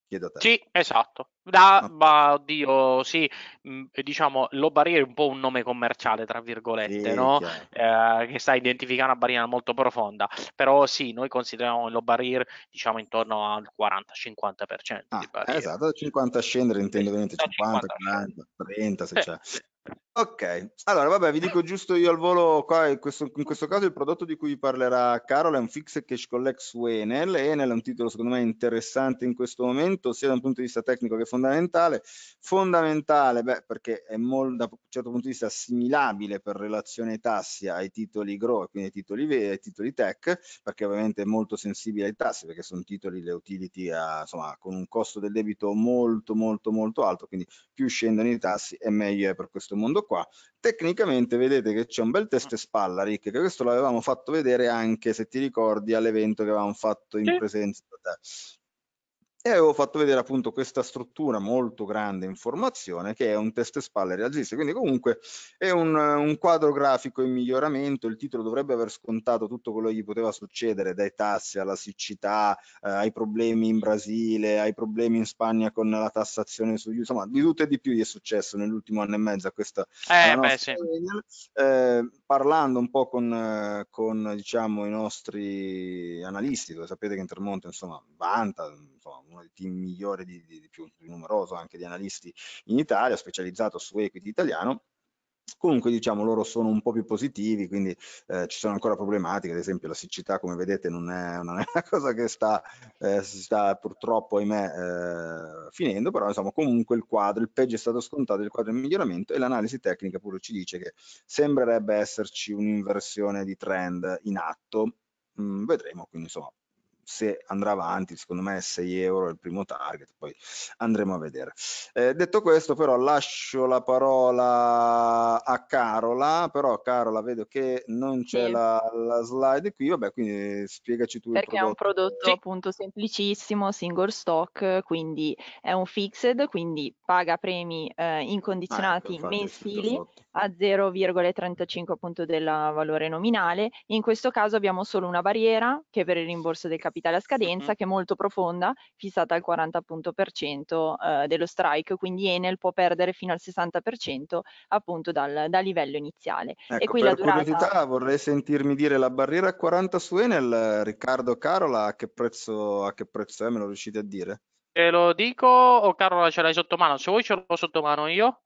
chiedo a te. Sì, esatto. Da, no. Ah. ma oddio, sì, mm, diciamo, lo barriere è un po' un nome commerciale, tra virgolette, sì, no? eh, che sta a identificare una barriera molto profonda, però sì, noi consideriamo lo barriere, diciamo, intorno al 40-50%. Ah, esatto, 50 a scendere, intendo ovviamente 50, 50, 40, 30, se sì. c'è. Ok, allora vabbè, vi dico giusto io al volo, qua in questo, in questo caso il prodotto di cui vi parlerà Carol è un Fix Cash Collect su Enel, Enel è un titolo secondo me interessante in questo momento sia da un punto di vista tecnico che fondamentale, fondamentale beh, perché è molto, da un certo punto di vista assimilabile per relazione tassi ai titoli grow, quindi ai titoli, ai titoli tech, perché ovviamente è molto sensibile ai tassi, perché sono titoli, le utility a, insomma, con un costo del debito molto molto molto alto, quindi più scendono i tassi e meglio è eh, per questo mondo qua. Tecnicamente vedete che c'è un bel test ah. spalla, Rick, che questo l'avevamo fatto vedere anche, se ti ricordi, all'evento che avevamo fatto in presenza te e avevo fatto vedere appunto questa struttura molto grande in formazione che è un test spalle rialzista, quindi comunque è un, un, quadro grafico in miglioramento, il titolo dovrebbe aver scontato tutto quello che gli poteva succedere dai tassi alla siccità, eh, ai problemi in Brasile, ai problemi in Spagna con la tassazione sugli insomma di tutto e di più gli è successo nell'ultimo anno e mezzo a questa eh, beh, sì. eh, parlando un po' con, con diciamo, i nostri analisti, dove sapete che Intermonte insomma vanta insomma, uno dei team migliori, di, di, di più, numeroso anche di analisti in Italia, specializzato su equity italiano, Comunque diciamo loro sono un po' più positivi, quindi eh, ci sono ancora problematiche, ad esempio la siccità come vedete non è, non è una cosa che sta, eh, sta purtroppo ahimè eh, finendo, però insomma comunque il quadro, il peggio è stato scontato, il quadro è in miglioramento e l'analisi tecnica pure ci dice che sembrerebbe esserci un'inversione di trend in atto, mm, vedremo quindi insomma se andrà avanti, secondo me 6 euro è il primo target, poi andremo a vedere. Eh, detto questo però lascio la parola a Carola, però Carola vedo che non c'è sì. la, la, slide qui, vabbè quindi spiegaci tu. Perché è un prodotto sì. appunto semplicissimo, single stock, quindi è un fixed, quindi paga premi eh, incondizionati ah, ecco, mensili a 0,35 appunto del valore nominale, in questo caso abbiamo solo una barriera che per il rimborso del capitale capitale a scadenza che è molto profonda, fissata al 40% appunto, per eh, dello strike, quindi Enel può perdere fino al 60% appunto dal, dal livello iniziale. Ecco, e qui per la durata... curiosità vorrei sentirmi dire la barriera a 40 su Enel, Riccardo Carola, a che prezzo, a che prezzo è? Me lo riuscite a dire? Te lo dico o Carola ce l'hai sotto mano? Se vuoi ce l'ho sotto mano io.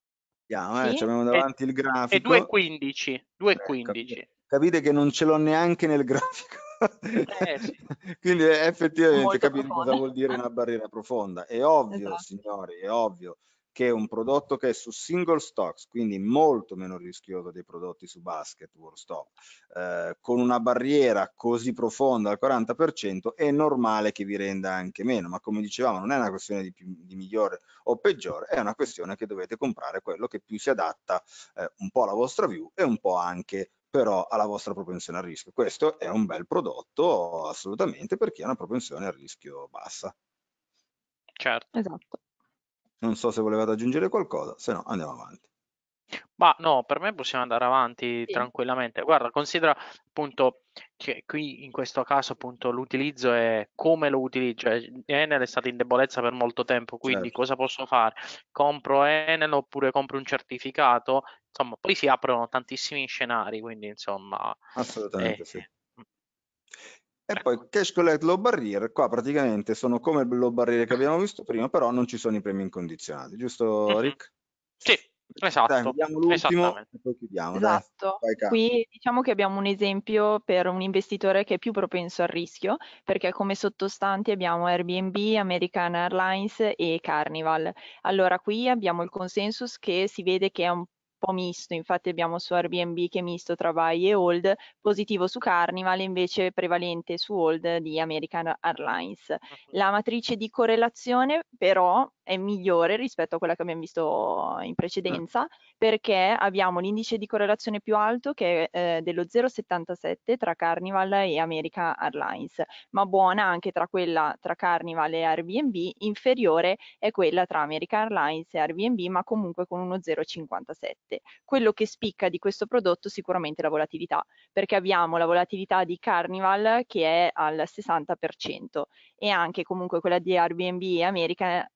Andiamo, eh, sì. abbiamo davanti e, il grafico. E 2,15. 2,15. capite che non ce l'ho neanche nel grafico. Eh, sì. Quindi eh, effettivamente Molto capire cosa vuol dire una barriera profonda. È ovvio, esatto. signori, è ovvio che un prodotto che è su single stocks, quindi molto meno rischioso dei prodotti su basket, world stock, eh, con una barriera così profonda al 40%, è normale che vi renda anche meno, ma come dicevamo non è una questione di, più, di migliore o peggiore, è una questione che dovete comprare quello che più si adatta eh, un po' alla vostra view e un po' anche però alla vostra propensione al rischio. Questo è un bel prodotto assolutamente per chi ha una propensione al rischio bassa. Certo. Esatto. Non so se volevate aggiungere qualcosa, se no andiamo avanti. Ma no, per me possiamo andare avanti Sì. tranquillamente. Guarda, considera appunto che qui in questo caso appunto l'utilizzo è come lo utilizzo. Enel è stato in debolezza per molto tempo, quindi Certo. cosa posso fare? Compro Enel oppure compro un certificato? Insomma, poi si aprono tantissimi scenari, quindi insomma, Assolutamente sì. Mm. E poi ecco. cash collect low barrier, qua praticamente sono come il low barrier che abbiamo visto prima, però non ci sono i premi incondizionati, giusto Mhm. Rick? Sì, Esatto, Dai, l'ultimo e poi chiudiamo. Esatto. Dai, Qui diciamo che abbiamo un esempio per un investitore che è più propenso al rischio, perché come sottostanti abbiamo Airbnb, American Airlines e Carnival. Allora qui abbiamo il consensus che si vede che è un po' misto, infatti abbiamo su Airbnb che è misto tra buy e hold, positivo su Carnival invece prevalente su hold di American Airlines. Mhm. La matrice di correlazione però è migliore rispetto a quella che abbiamo visto in eh. precedenza, perché abbiamo l'indice di correlazione più alto che è eh, dello 0,77 tra Carnival e America Airlines, ma buona anche tra quella tra Carnival e Airbnb, inferiore è quella tra America Airlines e Airbnb, ma comunque con uno 0,57. Quello che spicca di questo prodotto sicuramente la volatilità, perché abbiamo la volatilità di Carnival che è al 60% e anche comunque quella di Airbnb e America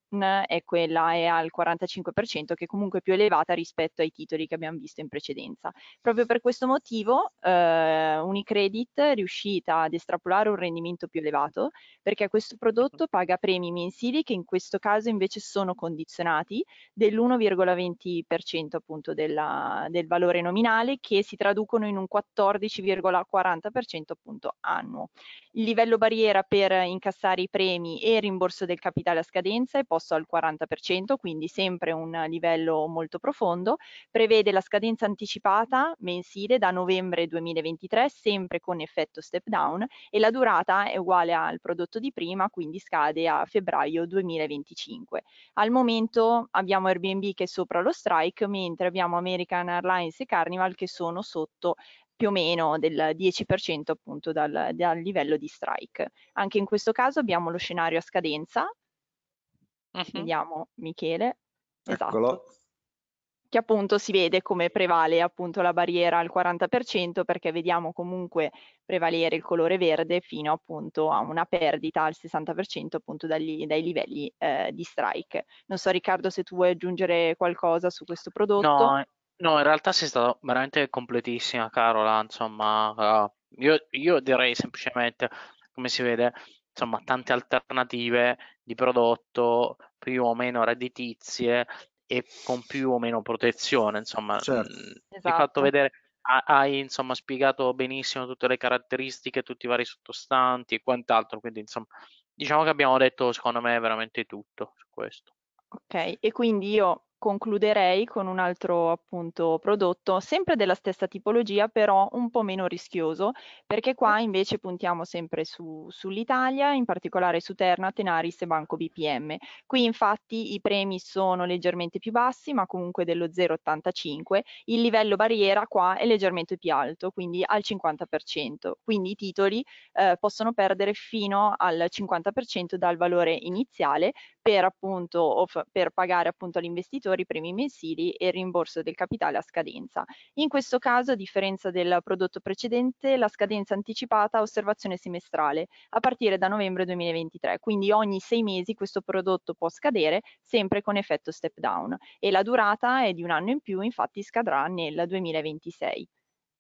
e quella è al 45% che è comunque più elevata rispetto ai titoli che abbiamo visto in precedenza. Proprio per questo motivo eh, Unicredit è riuscita ad estrapolare un rendimento più elevato perché questo prodotto paga premi mensili che in questo caso invece sono condizionati dell'1,20% appunto della, del valore nominale che si traducono in un 14,40% appunto annuo. Il livello barriera per incassare i premi e il rimborso del capitale a scadenza è posto basso al 40%, quindi sempre un livello molto profondo, prevede la scadenza anticipata mensile da novembre 2023, sempre con effetto step down, e la durata è uguale al prodotto di prima, quindi scade a febbraio 2025. Al momento abbiamo Airbnb che è sopra lo strike, mentre abbiamo American Airlines e Carnival che sono sotto più o meno del 10% appunto dal, dal, livello di strike. Anche in questo caso abbiamo lo scenario a scadenza Uh-huh. Vediamo Michele. Eccolo. Esatto. Che appunto si vede come prevale appunto la barriera al 40% perché vediamo comunque prevalere il colore verde fino appunto a una perdita al 60% appunto dagli, dai livelli eh, di strike. Non so Riccardo se tu vuoi aggiungere qualcosa su questo prodotto. No, eh, no in realtà sei stata veramente completissima Carola, insomma eh, io, io direi semplicemente come si vede insomma tante alternative di prodotto più o meno redditizie e con più o meno protezione, insomma, certo. mh, esatto. fatto vedere hai insomma spiegato benissimo tutte le caratteristiche, tutti i vari sottostanti e quant'altro, quindi insomma, diciamo che abbiamo detto secondo me veramente tutto su questo. Ok, e quindi io concluderei con un altro appunto prodotto, sempre della stessa tipologia, però un po' meno rischioso, perché qua invece puntiamo sempre su, sull'Italia, in particolare su Terna, Tenaris e Banco BPM. Qui infatti i premi sono leggermente più bassi, ma comunque dello 0,85, il livello barriera qua è leggermente più alto, quindi al 50%, quindi i titoli eh, possono perdere fino al 50% dal valore iniziale, per, appunto, per pagare appunto all'investitore i premi mensili e il rimborso del capitale a scadenza. In questo caso, a differenza del prodotto precedente, la scadenza anticipata ha osservazione semestrale a partire da novembre 2023, quindi ogni sei mesi questo prodotto può scadere sempre con effetto step down e la durata è di un anno in più, infatti scadrà nel 2026.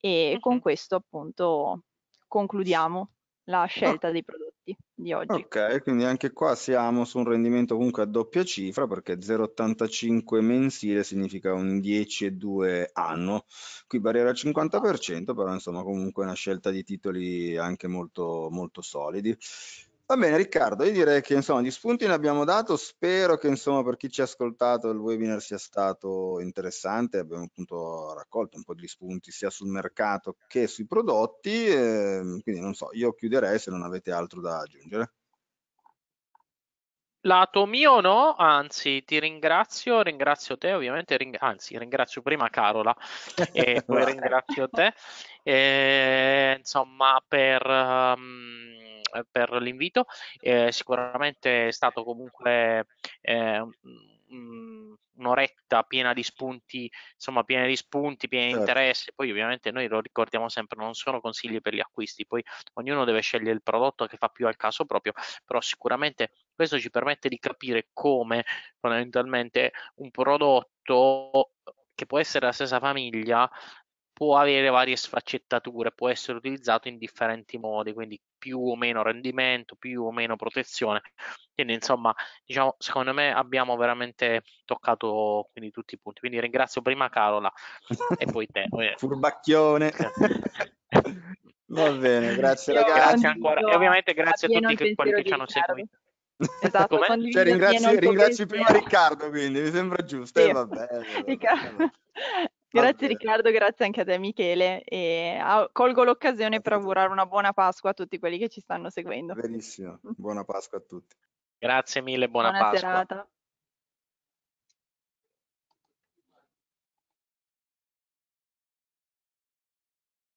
E okay. con questo appunto concludiamo la ah. scelta dei prodotti netti di oggi. Ok, quindi anche qua siamo su un rendimento comunque a doppia cifra perché 0,85 mensile significa un 10,2 anno. Qui barriera al 50%, però insomma comunque una scelta di titoli anche molto, molto solidi. Va bene Riccardo, io direi che insomma gli spunti ne abbiamo dato, spero che insomma per chi ci ha ascoltato il webinar sia stato interessante, abbiamo appunto raccolto un po' di spunti sia sul mercato che sui prodotti, eh, quindi non so, io chiuderei se non avete altro da aggiungere. Lato mio no, anzi ti ringrazio, ringrazio te ovviamente, ring anzi ringrazio prima Carola e poi ringrazio te, e, eh, insomma per... Um, eh, per l'invito, eh, sicuramente è stato comunque eh, un'oretta piena di spunti, insomma piena di spunti, piena certo. di interesse, poi ovviamente noi lo ricordiamo sempre, non sono consigli per gli acquisti, poi ognuno deve scegliere il prodotto che fa più al caso proprio, però sicuramente questo ci permette di capire come fondamentalmente un prodotto che può essere la stessa famiglia può avere varie sfaccettature, può essere utilizzato in differenti modi, quindi più o meno rendimento, più o meno protezione. Quindi, insomma, diciamo, secondo me abbiamo veramente toccato quindi, tutti i punti. Quindi ringrazio prima Carola e poi te. Eh. Furbacchione. Va bene, grazie ragazzi. Grazie ancora. E ovviamente grazie a, tutti quelli che ci hanno seguito. Esatto, cioè, ringrazio, ringrazio prima Riccardo, quindi mi sembra giusto. Sì. Eh, vabbè, vabbè, vabbè. Grazie Riccardo, grazie anche a te Michele e ah, colgo l'occasione per augurare una buona Pasqua a tutti quelli che ci stanno seguendo. Benissimo, buona Pasqua a tutti. Grazie mille, buona, buona Pasqua. Serata.